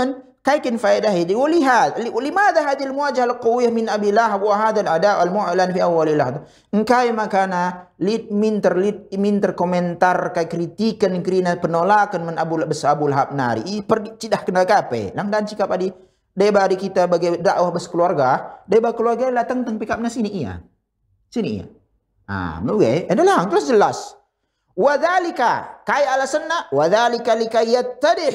Kaikin faedah ini. Lihat. Limadha hadil muajah al-qawiyah min abilah Lahab wa hadal ada' al-mu'lan fi awalilah. ilah. Engkai makana lit minter lit minter komentar kai kritikan kerina penolakan men Abu Lahab besar Abu Lahab nari. I pergi cidah kena kape. Lang dan cikap adi. Deba kita bagi dakwah bas keluarga. Deba keluarga datang tengpikap na sini iya. Sini iya. Ah, mungkin. Okay. Eh, ada lah. Terus jelas. Wadhalika kai alasan nak wadhalika likayat tadih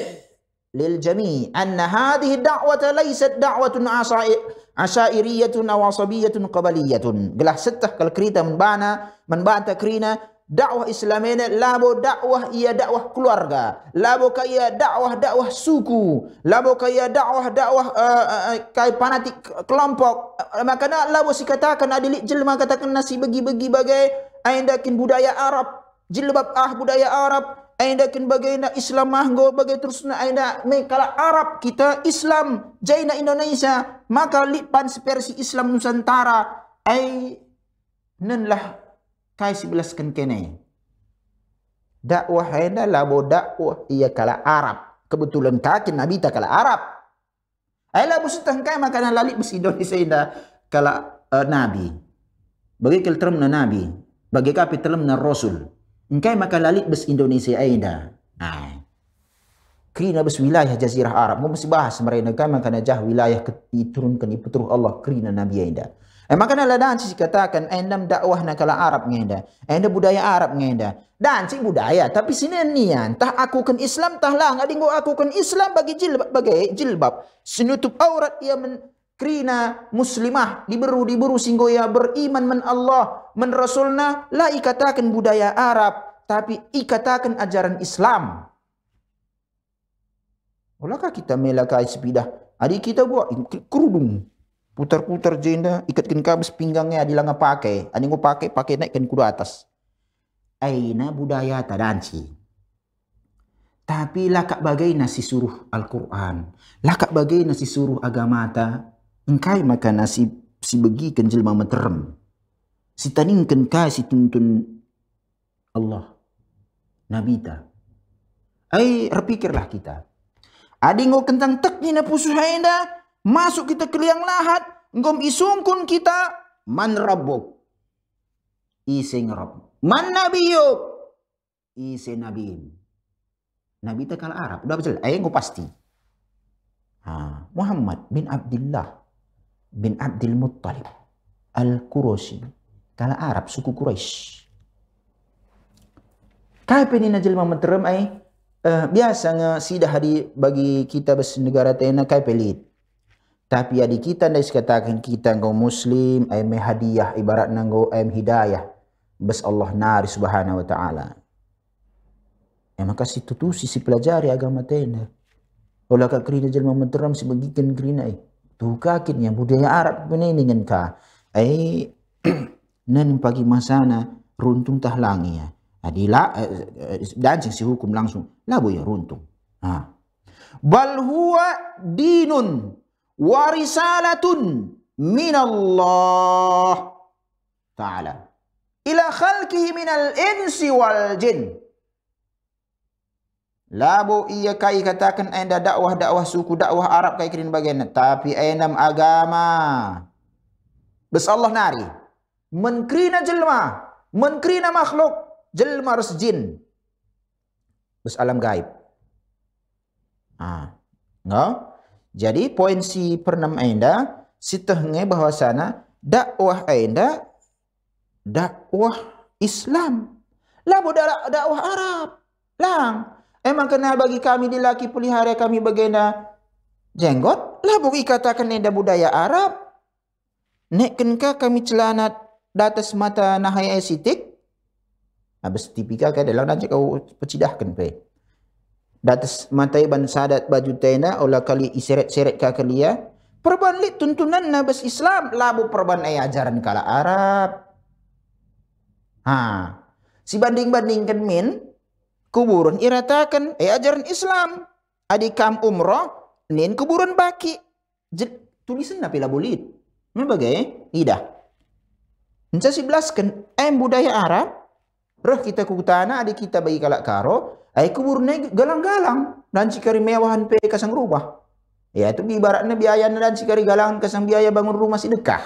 lil jami an hadhihi da'wata laysat da'watun asai asairiyatun aw asabiyatun qabaliyatun gelah setah kal kerita menbana menbanta kerina dakwah islam labo dakwah ia dakwah keluarga labo kaya dakwah dakwah suku labo kaya dakwah dakwah uh, uh, kai fanatik kelompok uh, maka nak labo sikatakan adilik jelma katakan nasi bagi-bagi bagai aindakin budaya arab jilbab ah budaya Arab Aida kin bagaina Islam mah go bagai terus na aida me kala Arab kita Islam jaina Indonesia maka lipan versi Islam Nusantara ai nun lah kai sebelas kan kene dakwah aida labo dakwah ia kala Arab kebetulan kakin nabi ta kala Arab ai labo setah kai makana lalik bes Indonesia aida kala eh, nabi bagai kel term na nabi bagai kapi term na rasul Engkai makan lalit bes Indonesia aida. Ai. Ha. Kerina bes wilayah ya jazirah Arab. Mau mesti bahas mereka engkai Maka ajah wilayah diturunkan di putruh Allah kerina Nabi aida. Eh makan ala dan sisi katakan eh, Enam dakwah nak kala Arab ngenda. Eh, Enda budaya Arab ngenda. Dan si budaya tapi sini nian tah aku kan Islam tah lah ngadingo aku kan Islam bagi jilbab bagi jilbab. Sinutup aurat ia men krina muslimah diberu diberu singgoya beriman men Allah men Rasulna la ikatakan budaya Arab tapi ikatakan ajaran Islam. Olahkah kita melaka sepidah? Adik kita buat kerudung. Putar-putar jenda, ikatkan kabus pinggangnya adik langa pakai. Adik ngu pakai, pakai naikkan kuda atas. Aina budaya tadansi. Tapi lakak bagai nasi suruh Al-Quran. Lakak bagai nasi suruh agama ta engkai makan nasi si begi kan jelma materem. Si taning kan kai si tuntun Allah. Nabi ta. Ay, repikirlah kita. Adi ngau kentang tek ni na pusuh hainda. Masuk kita ke liang lahat. Ngom isungkun kita. Man rabbuk. Iseng rabbuk. Man nabiyuk. Iseng nabiyin. Nabi ta kalah Arab. Udah betul. jelas? ngopasti, Ha. Muhammad bin Abdullah bin Abdul Muttalib Al-Qurashi kala Arab suku Quraisy. Kaya ini najil mamenterem ay uh, biasa nga sidah hari bagi kita bersenegara tena kaya pelit. Tapi adik kita dah katakan kita kau muslim ay me hadiah ibarat nanggo ay hidayah bes Allah nari subhanahu wa taala. Ya maka situ tu sisi pelajari agama tena. Ulaka kerina jelma menteram sebagikan kerina ai. Eh. Tuka akhirnya budaya Arab ini dengan ka. eh [CLEARS THROAT] nen pagi masana runtung tah ya. Adila ha, eh, eh, dan sing hukum langsung labu ya runtung. Ha. Bal huwa dinun wa min Allah Taala ila khalqihi min al-insi wal jinn. Labu ia kai katakan anda dakwah-dakwah suku, dakwah Arab kai kirim bagian. Tapi anda agama. Bes Allah nari. Menkrina jelma. Menkrina makhluk. Jelma res jin. Bes alam gaib. Ah, No? Jadi poin si pernah anda. Si bahawa sana Dakwah anda. Dakwah Islam. Labu dakwah Arab. Lang. Emang kena bagi kami di laki pelihara kami bagaimana jenggot? Lah bukik ikatakan ini dah budaya Arab. Nek kenkah kami celana datas mata nahai esitik? Habis tipikal ke kan, dalam nanti kau pecidahkan pe. Datas mata iban sadat baju tena ola kali iseret-seret ke kelia. ya. Perban li tuntunan nabas Islam. Labu perban ay ajaran kala Arab. Ha. Si banding-bandingkan min kuburun iratakan e ajaran Islam. Adi kam umroh nin kuburun baki. Jad, tulisan napi la bulit. Ini bagai eh? idah. Nca si belaskan em eh, budaya Arab. Roh kita kukutana adi kita bagi kalak karo. Ay kuburun galang-galang. Dan cikari mewahan pe kasang rumah. Ya itu ibaratnya biaya dan cikari galangan kasang biaya bangun rumah si dekah.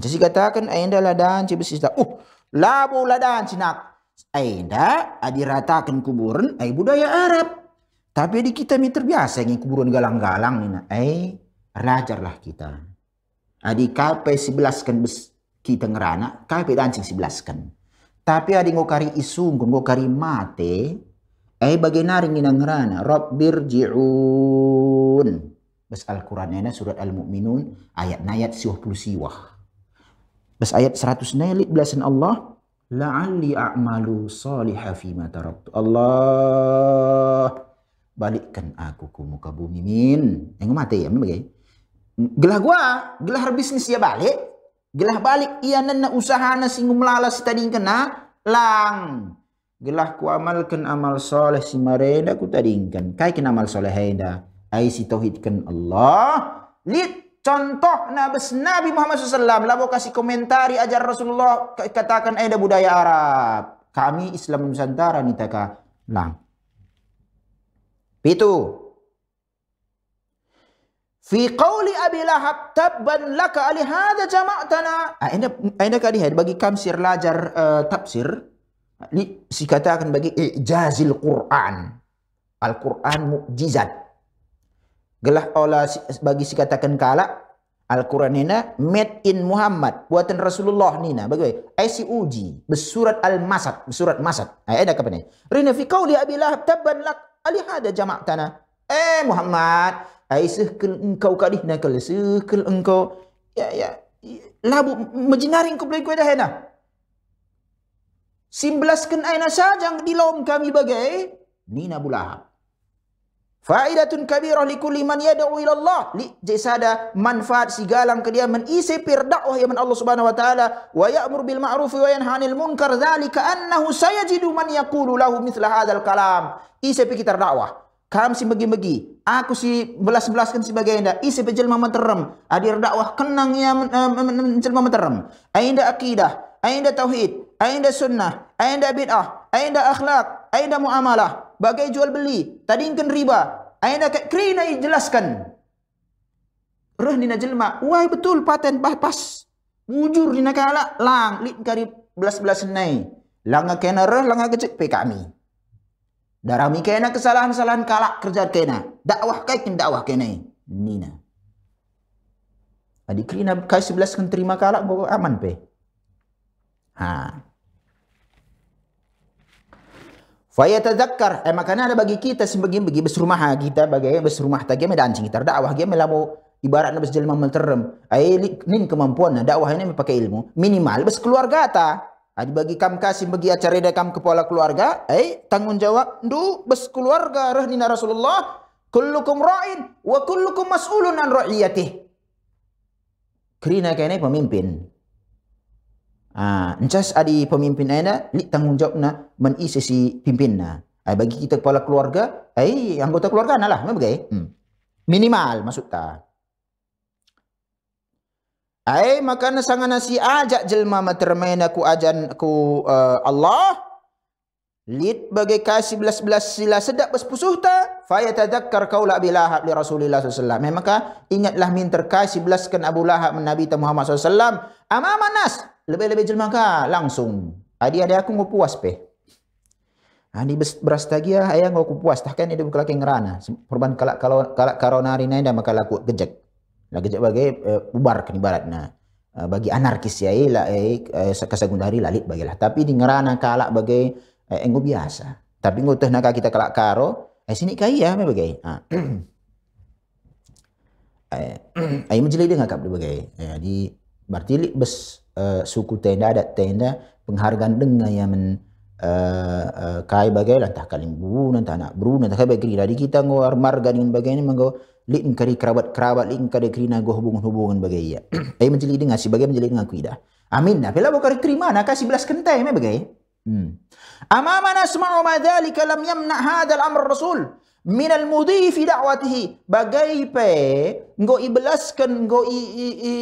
Nca si katakan ayin dah ladan cibesis tak. Uh, labu ladan nak. Aida adiratakan kuburan ai budaya Arab. Tapi di kita ini terbiasa yang kuburan galang-galang nih nah. Ai rajarlah kita. Adi kape 11 kan bes kita ngerana kape dancing 11 kan. Tapi adi ngokari isung ngokari mate ai bagenari ngi ngerana rob birji'un. Bes Al-Quran ini surat Al-Mu'minun ayat nayat siwah puluh siwah. Bes ayat seratus nelit belasan Allah la'alli a'malu salihah fi ma taraktu. Allah balikkan aku ke muka bumi min. Yang mati ya, memang okay. Gelah gua, gelah bisnis ya balik. Gelah balik ia nanna usaha na singgung melala si tadi kena lang. Gelah ku amalkan amal soleh si mareda ku tadi ingkan. Kaikin amal soleh heida. Ay si tauhidkan Allah. Lid Contoh Nabi Muhammad SAW lalu kasih komentari ajar Rasulullah katakan ada eh, budaya Arab. Kami Islam Nusantara ni takah. Lang. Itu. Fi qawli Abi Lahab tabban laka alihada jama'atana. Ada ah, kadihad bagi kamsir lajar lah, uh, eh, tafsir. Si katakan bagi ijazil Quran. Al-Quran mukjizat gelah olah bagi si katakan kalak Al-Quran ini made in Muhammad. Buatan Rasulullah ini. Nah, bagaimana? Aisi uji. Bersurat Al-Masad. besurat Masad. Ayat ha, ada eh, kapan ini? Rina fi qawli abi lahab tabban lak alihada jama' tanah. Eh Muhammad. Aisi kel engkau kadih nakal. Sekel engkau. Ya, ya. Labu. Majinari engkau boleh kuih dah. Eh, nah. Simbelaskan aina sajang yang dilom kami bagai. Nina bulahab. Fa'idatun kabirah li kulli man yad'u ila Allah. Li jisada manfaat sigalang ke dia menisi pir dakwah yang Allah Subhanahu wa taala wa ya'muru bil ma'ruf wa yanha 'anil munkar dzalika annahu sayajidu man yaqulu lahu mithla hadzal kalam. Isi pikir dakwah. Kam si megi-megi, aku si belas-belaskan si sebagai anda. Isi berjelma menterem, adir dakwah kenang yang menjelma eh, menterem. Ainda akidah, ainda tauhid, ainda sunnah, ainda bid'ah, ainda akhlak, ainda muamalah bagai jual beli. Tadi ingkan riba. Aina kat kerina jelaskan. Ruh nina jelma. Wah betul paten pas. Mujur nina kalak, lang. Lik kari belas-belas nai. Langa kena ruh, langa kecik pe kami. Darami kena kesalahan-kesalahan kalak kerja kena. Dakwah kait dakwah kena. Nina. Adik kerina kaya sebelas kan terima kalak. Bawa aman pe. Haa. Faya tazakkar. Eh, makanan ada bagi kita sebagai bagi besrumah ha, kita. Bagi besrumah tak. Gimana anjing kita. Da'wah. Gimana lah. Ibarat nak berjalan mamal terem. Nen kemampuan. Da'wah ini memakai ilmu. Minimal. Bes keluarga ta. Adi ha, bagi kam kasih bagi acara dia kam kepala keluarga. Eh, tanggungjawab. Du, bes keluarga. Rahnina Rasulullah. Kullukum ra'in. Wa kullukum mas'ulun an ra'iyatih. Kerina kena pemimpin. Ha, Encas ada pemimpin nak ni tanggungjawab na menisi si pimpin na. Ay, ha, bagi kita kepala keluarga, ay, anggota keluarga na lah. Okay? Eh? Hmm. Minimal masuk ta. Ay, maka nasangan nasi ajak jelma matermain aku ajan aku uh, Allah lid bagi kasih belas-belas sila sedap bersepusuh ta faya tadakkar kau la bila hab li rasulillah sallallahu Memangkah ingatlah min terkasih belaskan abu lahab nabi ta muhammad sallallahu alaihi wasallam lebih-lebih jelma ka langsung adi adi aku ngau puas pe Ani ah, beras tagia ah, ayah ngau puas takkan kan ini bukan lagi ngerana. Ah. Perban kalak kalak karona hari ni dah maka laku gejek. Laku gejek bagi bubar eh, ke ibarat nah. Bagi anarkis ya ila eh, eh, kasagundari lalit bagilah. Tapi di ngerana kalak bagi Eh, eh, engkau biasa. Tapi engkau tuh nak kita kelak karo. Eh, sini kaya apa bagai? Ha. [CLEARS THROAT] eh, ayam [CLEARS THROAT] jeli dengan kap bagai. Eh, di berarti li, bes eh, suku tenda adat tenda penghargaan dengan yang men uh, uh, kai bagai lantah kaling bu, lantah nak bru, lantah kai bagai. Jadi kita ngau marga dengan bagai ni mengau lik mengkari kerabat kerabat link kari kerina gua hubungan hubungan bagai [CLEARS THROAT] ya. ayam jeli dengan si bagai menjeli dengan kuida. Amin. Nah, bila bukan terima, nak kasih belas kentai, memang bagai. Amama hmm. nasma'u ma dhalika lam yamna hadzal amr rasul min al mudhi fi da'watihi bagai pe ngo ibelaskan ngo i, i, i,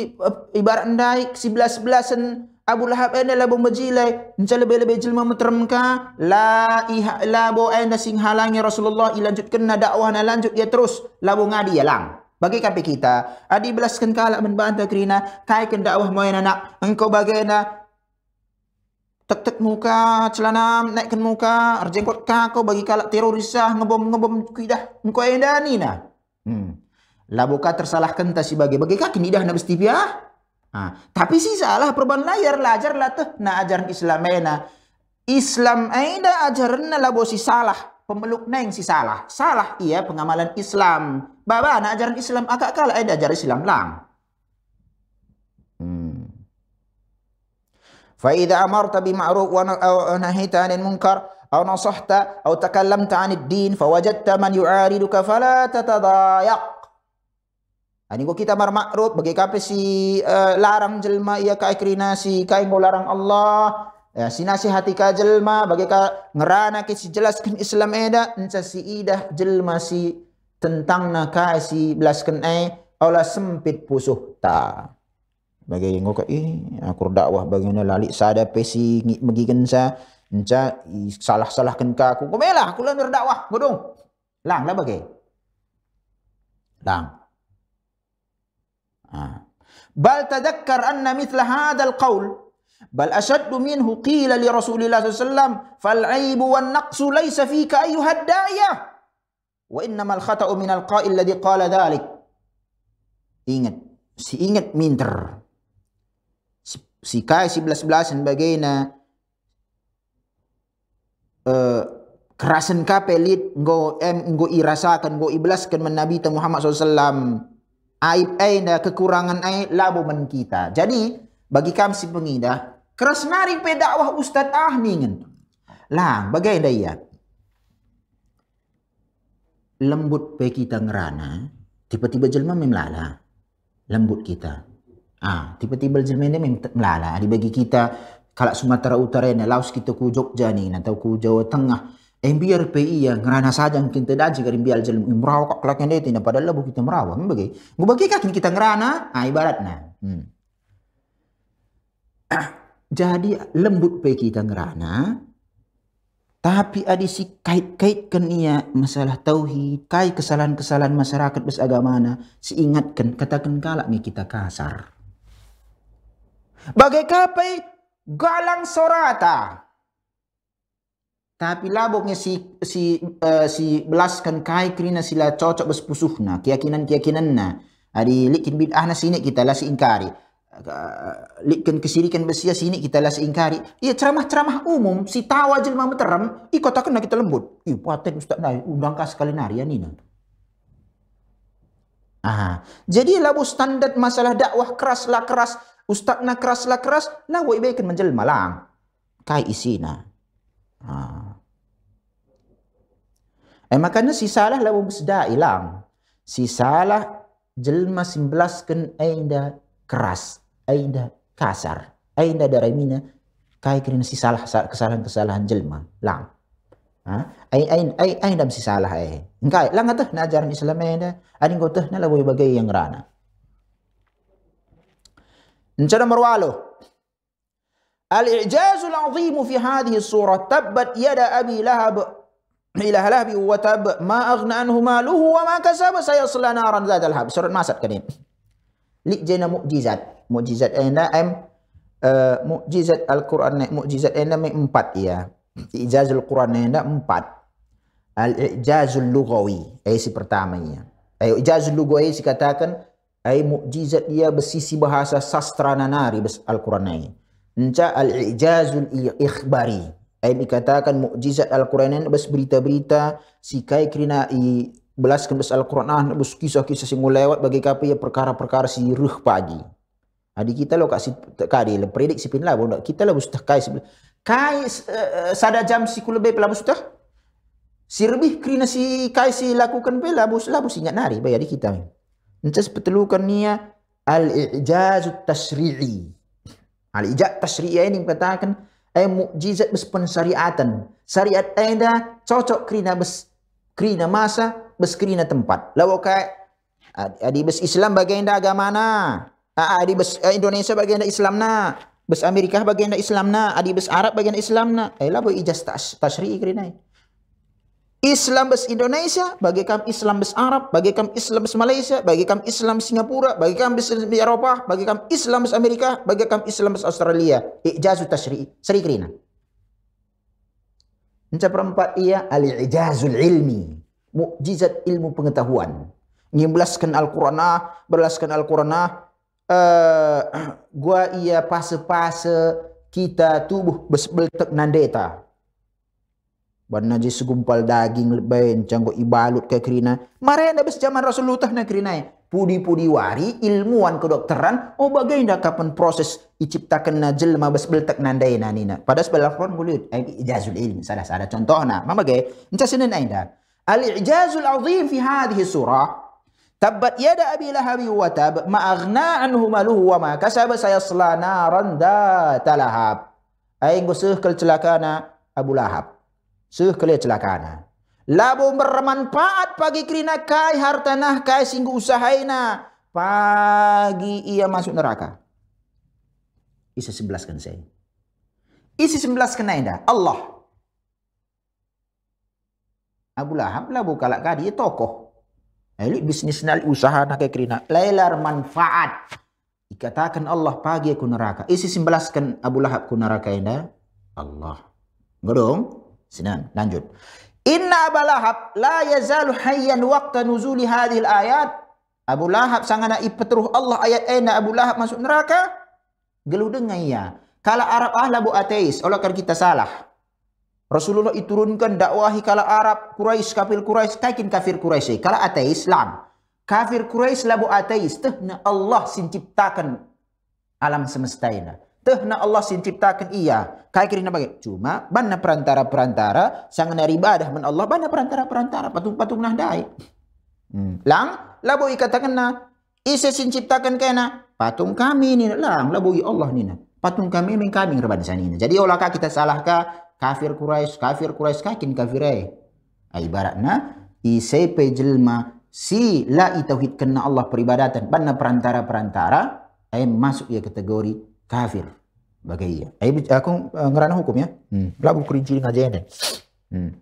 ibarat naik si belas belasan Abu Lahab ini lah bong bajilai nca lebih-lebih jelma mutermka la iha la bo ana sing halangi Rasulullah ilanjutkan na dakwah na lanjut dia terus la bong ngadi lang bagi kami kita adi belaskan kala krina. kerina kaikan dakwah moyana nak engko bagaina tek-tek muka celana naikkan muka rejengkot kau bagi kalak terorisah ngebom-ngebom kidah engkau yang dah ni nah hmm labuka tersalah kenta sebagai bagi kaki kidah nak bestipi ah ha. tapi si salah perban layar lajar lah teh nak ajaran Islam ena Islam ena ajaran labo si salah pemeluk neng si salah salah iya pengamalan Islam baba nak ajaran Islam akak kala ada ajaran Islam lang fa idza amarta bi ma'ruf wa nahaita 'anil munkar aw nasahta aw takallamta 'anid din fa wajadta man yu'ariduka fala tatadayaq ani ha, ko kita mar ma'ruf bagi kape si eh, larang jelma ia ka ikrinasi ka ingo larang Allah Ya, sinasi hati ka jelma bagi ka ngerana ke si jelaskan Islam eda eh ncha si idah jelma si tentang na ka si belaskan ai eh, aula sempit pusuh ta bagi yang kau eh aku dakwah bagaimana lalik sada pesi ngi sa enca salah salah kenka aku kau melah aku lah dakwah godong lang lah bagai lang ha. bal tadakkar anna mithla hadal qawl bal ashaddu minhu qila li rasulillah sallam fal aibu wan naqsu laysa fika ayuhad da'iyah wa innamal khata'u al qail ladhi qala dhalik ingat si ingat minter si kaya si belas-belas dan bagaimana eh, kerasan ka pelit ngo em go i rasakan ngo i belaskan man Nabi Muhammad SAW aib ai na kekurangan aib labo men kita. Jadi bagi kami si pengidah keras nari pe dakwah Ustaz Ahmingen. Lah bagaimana ya? lembut pe kita ngerana tiba-tiba jelma memlala lembut kita Ah, ha, tiba-tiba jermin dia memang lah, lah. bagi kita kalau Sumatera Utara ni, Laos kita ku Jogja ni, atau ku Jawa Tengah. MBRPI eh, yang kerana saja mungkin tidak jika rimbi al jalan eh, merawa kok kelakian dia tidak padahal lebih kita merawa. Mungkin bagi, bagi kaki kita ngerana, ah, ha, ibaratnya. Hmm. [COUGHS] Jadi lembut pe kita ngerana, tapi ada si kait-kait kenia masalah tauhid, kait kesalahan-kesalahan masyarakat besagamana, seingatkan, katakan kalak ni kita kasar. Bagai kapai galang sorata. Tapi labuknya si si uh, si belaskan kai kerana sila cocok bersepusuhna. Keyakinan keyakinan na. hari likin bidah na sini kita lah seingkari. Uh, likin kesirikan bersia sini kita lah si ingkari. Ia ceramah ceramah umum si tawa jelma meteram. Iko tak kena kita lembut. Iu paten ustaz lah na undang kas kali nari ya, nina. Aha. Jadi labu standar masalah dakwah keras lah keras. Ustaz nak keras lah keras, lah woi baik menjelma lah. Kai isi na. Ha. Eh makanya sisa lah lah sedar hilang. Sisa jelma simbelas ken ainda keras, ainda kasar, ainda darai mina. Kai kena si salah kesalahan-kesalahan jelma lang. Ha? Ai ai ai ai dam si salah ai. Engkai lang atuh najaran Islam ai da. Ari ngotuh nala lawai bagai yang rana. نجد مروالو الإعجاز العظيم في هذه الصورة تبت يد أبي لهب إلى لهب وتب ما أغنى عنه ماله وما كسب سيصل نارا ذات لهب سورة ماسد كريم لجنا مؤجزات مؤجزات أين أم مؤجزات القرآن مؤجزات أين أم أمبات يا إعجاز القرآن أين أم أمبات الإعجاز اللغوي أي سي pertamanya أي إعجاز اللغوي سي katakan ai mujizat dia bersisi bahasa sastra nanari al-Quran ini. Nca al-ijazul ikhbari. Ai dikatakan mujizat al-Quran ini bes berita-berita kai kerana i belas kebes al-Quran ah bes kisah-kisah sing lewat bagi kape ya perkara-perkara si ruh pagi. Adik kita lo kasi kadi le prediksi pin lah bunda. Kita lah sudah kai sebelum kai eh, eh, sada jam si ku lebih sudah. sirbih lebih kerana si kai si lakukan pelabuh, lah bus ingat nari bayar di kita. Min. Entah perlukan ni eh, al-ijaz tasri'i. Al-ijaz tasri'i ini katakan mengatakan ai bes pen syariatan. Syariat ada cocok kerina bes kerina masa bes kerina tempat. Lawa kai adi bes Islam bagai dah agama na. Ha, adi bes eh, Indonesia bagai dah Islam na. Bes Amerika bagai dah Islam na. Adi bes Arab bagai dah Islam na. Eh lawa ijaz tasri'i kerina ini. Islam bes Indonesia, bagi kami Islam bes Arab, bagi kami Islam bes Malaysia, bagi kami Islam bes Singapura, bagi kami bes Eropa, bagi kami Islam bes Amerika, bagi kami Islam bes Australia. Ijazu tasri'i. Seri kerina. Yang perempat ia, al-ijazul ilmi. Mu'jizat ilmu pengetahuan. Ngimblaskan Al-Qur'ana, berlaskan Al-Qur'ana. Uh, eh, gua ia pasa-pasa kita tubuh bes beltek nandeta. Banna je segumpal daging lebayan canggo ibalut ke kerina. anda yang zaman Rasulullah tah nak kerina. Pudi-pudi wari ilmuwan kedokteran. Oh bagai nak kapan proses iciptakan na jelma bas beltak nandai na nina. Pada sebelah pun mulut. Ijazul ilmi. Salah-salah contoh nak, Mama gaya. Nca sini na Al-ijazul azim fi hadihi surah. Tabat yada abi lahabi wa tab ma'agna anhu maluhu wa ma kasab sayasla naran talahab. Aing gusuh kelcelakana Abu Lahab. Suruh kelihatan celakana. Ha. Labu bermanfaat pagi kerina kai nah kai singgu usahaina. Pagi ia masuk neraka. Isi sebelas kan saya. Isi sebelas kena anda. Allah. Abu Lahab lah buka lah kadi tokoh. Elit bisnis nal usaha nak kerina. Lailar manfaat. Dikatakan Allah pagi aku neraka. Isi sebelas kan Abu Lahab ku neraka anda. Allah. Ngerung? Ngerung? Senang. Lanjut. Inna Abu Lahab la yazalu hayyan waqta nuzuli hadhil ayat. Abu Lahab sangat nak ipetruh Allah ayat Inna Abu Lahab masuk neraka. Geluh dengan ia. Kalau Arab ahla bu ateis. Allah kan kita salah. Rasulullah iturunkan dakwahi kalau Arab Quraisy kafir Quraisy kaikin kafir Quraisy. Kalau ateis lam. Kafir Quraisy labu ateis. Tehna Allah sinciptakan alam semesta ini. Teh nak Allah sin ciptakan iya. Kai kiri na bagai. Cuma bana perantara-perantara sang na ibadah men Allah bana perantara-perantara patung-patung nah dai. Hmm. Lang labu i katakan na Isi sin ciptakan kena patung kami ni lang labu i Allah ni na. Patung kami men kami reban sani na. Jadi ulah kita salah ka kafir Quraisy, kafir Quraisy kakin kafir ai. Ai ah, baratna isa pejelma si la i tauhid kena Allah peribadatan bana perantara-perantara ai eh, masuk ia kategori kafir bagai ia. Ayah, eh, aku eh, ngerana hukum ya. Hmm. Lalu kerinci dengan jayaan. Hmm.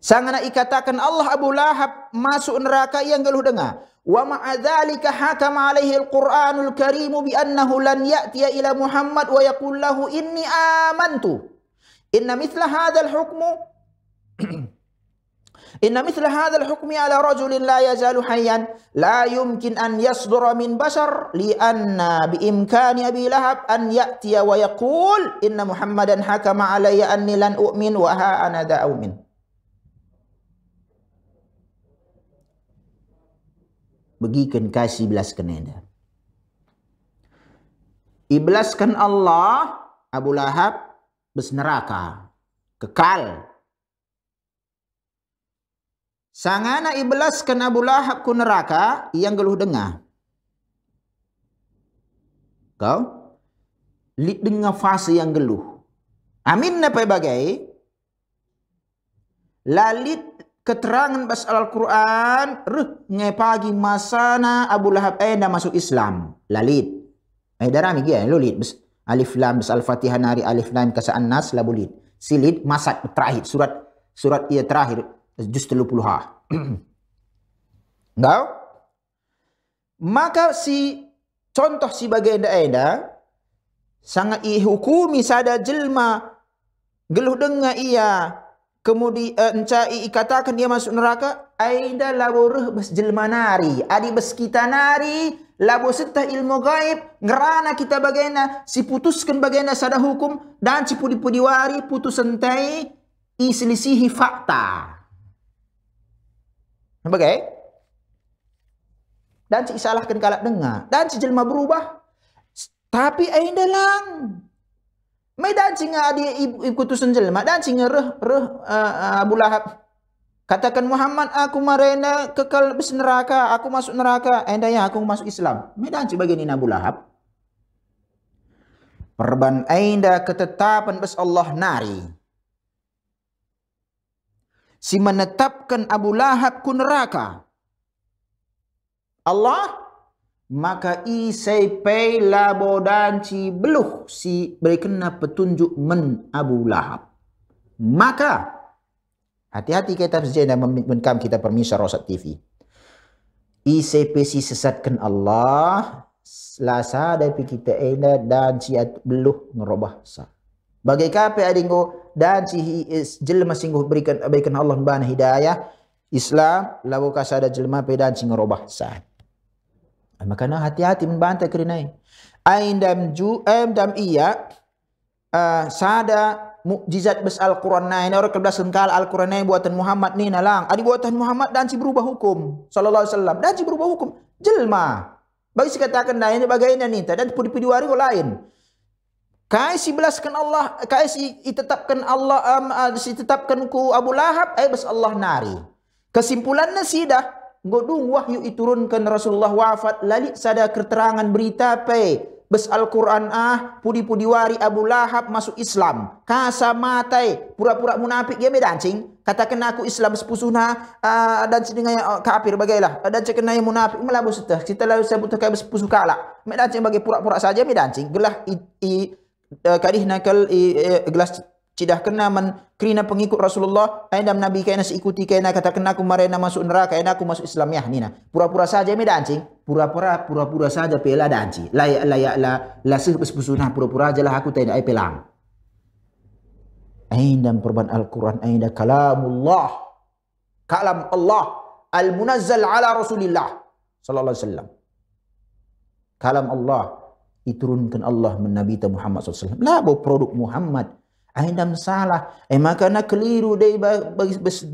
Sang ikatakan Allah Abu Lahab masuk neraka yang geluh dengar. Wa ma'adhalika hakam alaihi al-Quranul karimu bi annahu lan ya'tia ila Muhammad wa yakullahu inni amantu. Inna mithla hadhal hukmu. [CLEARS THROAT] Inna mithla hadzal hukmi ala rajulin la yazalu hayyan la yumkin an yasdura min bashar li anna bi imkani Abi Lahab an ya'tiya wa yaqul inna Muhammadan hakama alayya anni lan u'min wa ha ana da'umin. Begikan kasih belas kenenda. Iblaskan Allah Abu Lahab bersneraka kekal Sangana iblas kena bulahab ku neraka yang geluh dengar. Kau? Lid dengar fasa yang geluh. Amin apa bagai? Lalit keterangan pasal Al-Quran. Ruh ngepagi masana Abu Lahab eh dah masuk Islam. Lalit. Eh darah ni gian. Lu Alif lam bis fatihah nari alif lam kasa'an nas labulit. Silit. Silid masak terakhir. Surat surat ia terakhir juz puluh ha. Tahu? [CLEARS THROAT] Maka si contoh si bagai enda-enda sangat ihukumi sada jelma geluh dengar ia kemudi eh, enca ia katakan dia masuk neraka aida laburuh bas jelma nari adi bas kita nari labu setah ilmu gaib ngerana kita bagaina si putuskan bagaina sada hukum dan si pudi-pudi wari putus entai iselisihi fakta Sebagai kan? dan si salah kena kalak dengar dan si jelma berubah tapi ain dalang mai dan singa adi ibu tu jelma dan singa reh reh eh, eh, Abu Lahab katakan Muhammad aku marena kekal bis neraka aku masuk neraka endanya aku masuk Islam mai dan si ini Abu Lahab Perban ainda ketetapan bes Allah nari si menetapkan Abu Lahab ke neraka. Allah maka isai pei labo beluh si berkena petunjuk men Abu Lahab. Maka hati-hati kita sejen dan menkam kita permisa Rosat TV. Isai pesi sesatkan Allah selasa dari kita ena dan si beluh merubah sa. Bagi kape adingo dan si is jelma singgo berikan berikan Allah ban hidayah Islam lawo kasada jelma pedan sing robah sa. Maka nah hati-hati membantah kerinai. Ain dam ju em dam iya ah, sada mukjizat bes Al-Qur'an nai orang kebelas sengkal Al-Qur'an nai buatan Muhammad ni nalang. Adi buatan Muhammad dan si berubah hukum sallallahu alaihi wasallam dan si berubah hukum jelma. Bagi si katakan nai bagainya ni tadi dan pudi-pudi wari lain. KS belaskan Allah, KS ditetapkan Allah, um, uh, ditetapkan ku Abu Lahab, ayat eh, bas Allah nari. Kesimpulannya dah. Godung wahyu iturunkan Rasulullah wafat, lalik sada keterangan berita pe, bas Al-Quran ah, pudi-pudi wari Abu Lahab masuk Islam. Kasa matai, eh, pura-pura munafik, ya medancing. Katakan aku Islam sepusuh na, uh, ah, dan sedengah yang uh, kafir bagailah. Uh, dan cakap yang munafik, melabuh setah. Kita lalu sebutkan sepusuh kalak. Medancing bagai pura-pura saja, medancing. Gelah i, i, Eh, kadih nakal gelas cidah kena men kerina pengikut Rasulullah ayna nabi kena seikuti kena kata kena aku mare na masuk neraka kena aku masuk Islam ya nina pura-pura saja me dancing pura-pura pura-pura saja pela danci layak layak la la sih pesusunah pura-pura ajalah aku tidak ai pelang ayna perban Al-Qur'an ayna kalamullah kalam Allah al-munazzal ala Rasulillah sallallahu alaihi wasallam kalam Allah diturunkan Allah Nabi Muhammad SAW. Lah, bawa produk Muhammad. Ainda ah, salah. Eh maka nak keliru deba bagi bes,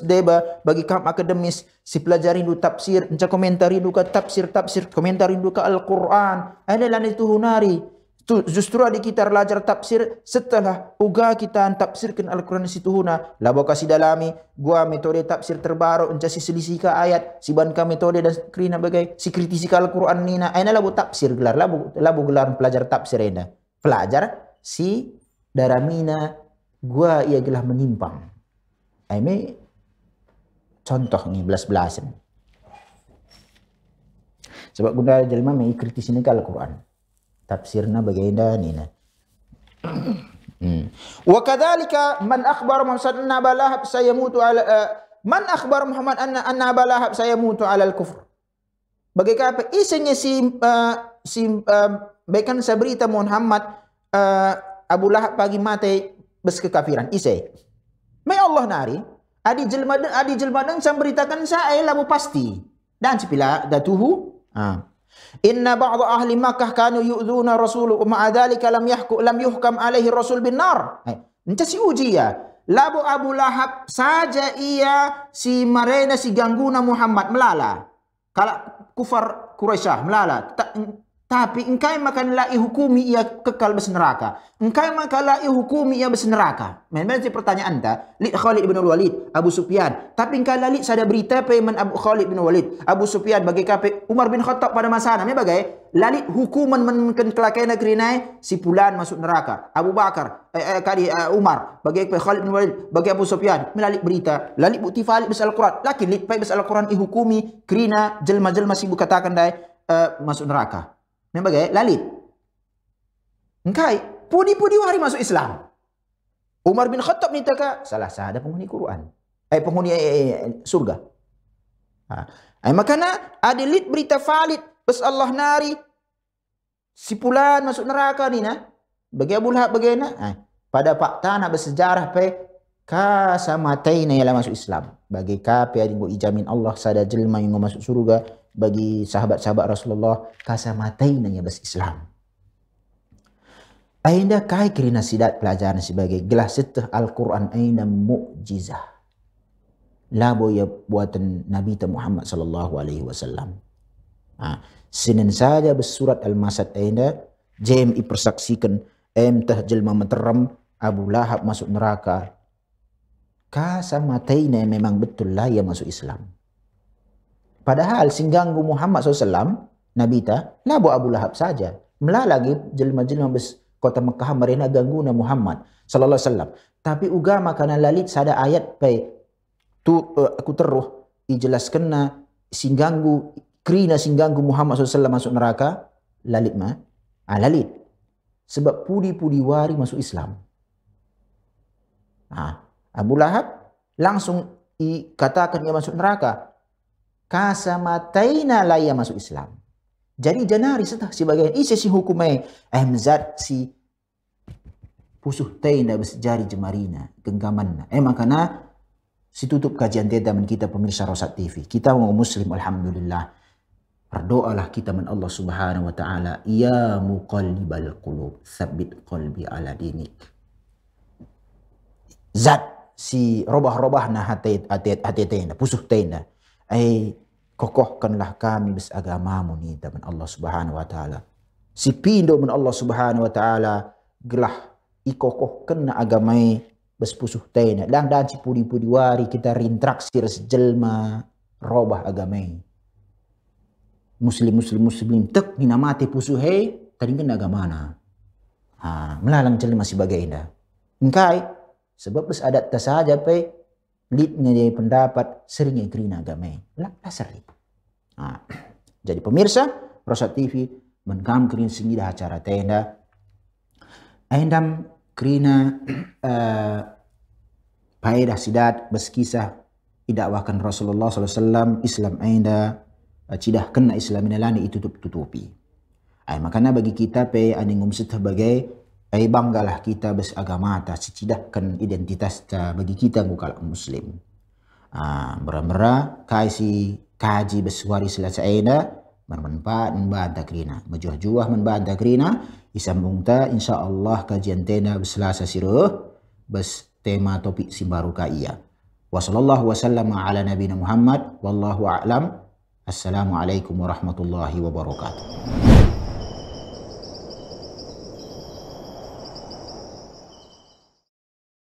deba bagi kaum akademis si pelajari du tafsir, menca komentari du kata tafsir tafsir, komentari du kata Al-Qur'an. Ada ah, lan itu hunari. Tu, justru adik kita belajar tafsir setelah uga kita tafsirkan Al-Quran situ huna. Labo kasih dalami. Gua metode tafsir terbaru. Unca si selisih ka ayat. Si banka metode dan kerina bagai. Si kritisi ke Al-Quran ni na. Aina labo tafsir gelar. Labo, labo gelar pelajar tafsir aina. Pelajar si daramina gua ia gelah menyimpang. Aime contoh ni belas-belasan. Sebab guna jelma mengikritisi negara al Al-Quran tafsirna bagaimana nina? nah hmm wa kadzalika man akhbar muhammad anna balahab sayamutu ala eh, man akhbar muhammad anna anna balahab sayamutu ala al-kufr bagaikan apa isinya si uh, si uh, saya berita Muhammad Abu Lahab pagi mati bes kekafiran isai mai Allah nari adi jelma adi jelma dan saya saya lamu pasti dan sepila datuhu ah. Inna ba'd ahli Makkah kanu yu'dhuna Rasul umma adzalika lam yahku lam yuhkam alaihi Rasul bin nar. Hai, entah si uji ya. Labu Abu Lahab saja ia si marena si gangguna Muhammad melala. Kala kufar Quraisyah melala. Tapi engkau makan lai hukumi ia kekal berseneraka. Engkau makan lai hukumi ia berseneraka. Memang saya pertanyaan anda. Lid Khalid bin Walid, Abu Sufyan. Tapi engkau lalik sadar berita payment Abu Khalid bin Walid, Abu Sufyan bagi kape Umar bin Khattab pada masa ini. Ya, bagai lalik hukuman menkan kelakai negeri naik si pulan masuk neraka. Abu Bakar, eh, eh, kali eh, Umar bagi kape Khalid bin Walid, bagi Abu Sufyan. Melalik berita, lalik bukti falik Al Quran. Lakin lid pay Al Quran ihukumi kerina jelma jelma sibuk katakan dai. Uh, masuk neraka. Memang bagai lalit. Engkai, pudi-pudi hari masuk Islam. Umar bin Khattab ni tak salah sah ada penghuni Quran. Eh penghuni eh, eh, eh surga. Ha. Eh makana ada lid berita falit bes Allah nari. Si pulan masuk neraka ni nah. Bagi Abu Lahab bagai nah. Eh, pada fakta nak bersejarah pe ka sama tain yang masuk Islam. Bagi ka pe ada ijamin Allah sada jelma yang masuk surga bagi sahabat-sahabat Rasulullah kasamatai nanya bas Islam. Ainda kai kerina sidat pelajaran sebagai gelas setah Al-Quran ainda mukjizah Labo ya buatan Nabi Ta Muhammad sallallahu alaihi wasallam. Ha, Senin saja bersurat Al-Masad ainda jem ipersaksikan em tah jelma meteram Abu Lahab masuk neraka. Kasamatai Kasamataina memang betul lah ya masuk Islam. Padahal singganggu Muhammad SAW, Nabi ta, buat Abu Lahab saja. Melah lagi jelma-jelma kota Mekah merena ganggu na Muhammad S.A.W. Tapi uga makanan lalit sada ayat baik tu uh, aku teruh ijelaskan na singganggu na singganggu Muhammad SAW masuk neraka lalit ma ah, lalit sebab pudi-pudi wari masuk Islam. Ah, Abu Lahab langsung i katakan dia masuk neraka kasamataina laya masuk Islam. Jadi janari setah sebagai isi si hukumai emzat si pusuh tain dah bersejari jemarina, genggaman. Eh makana si tutup kajian teda men kita pemirsa Rosat TV. Kita orang muslim alhamdulillah. Berdoalah kita men Allah Subhanahu wa taala, ya muqallibal qulub, sabit qalbi ala dinik. Zat si robah-robah na hati hati hatet pusuh tain dah. Ay, kokohkanlah kami bes besagamamu ni dengan Allah Subhanahu wa taala. Si pindo men Allah Subhanahu wa taala gelah ikokohkan na bes pusuh tena. Lang dan si pudi-pudi wari kita rintraksir sejelma robah agamai. Muslim muslim muslim tek dinamati pusuh hei teringin agamana. Ha, melalang jelma sebagainya. Engkai sebab bes adat tasajape lid menjadi pendapat seringnya kerina gamai. Lak asari. Ha. Jadi pemirsa, Prosat TV menkam kerina sendiri dah acara tenda. Aindam kerina uh, [CLEARS THROAT] eh, paedah sidat berkisah idakwahkan Rasulullah SAW Islam ainda eh, cidah kena Islam ini lani itu tutupi. Ay, eh, makanya bagi kita pe aningum sebagai tapi banggalah kita bersagama tak secidakkan identitas ta ah, bagi kita bukanlah Muslim. Uh, Mera-mera kaji si kaji bersuari selasa ada bermanfaat membantu kerina menjuah-juah membantu kerina isambung ta insya Allah kajian tena berselasa siruh bes tema topik si baru kaya. Wassalamualaikum warahmatullahi wabarakatuh. Muhammad. Wallahu a'lam. Assalamualaikum warahmatullahi wabarakatuh.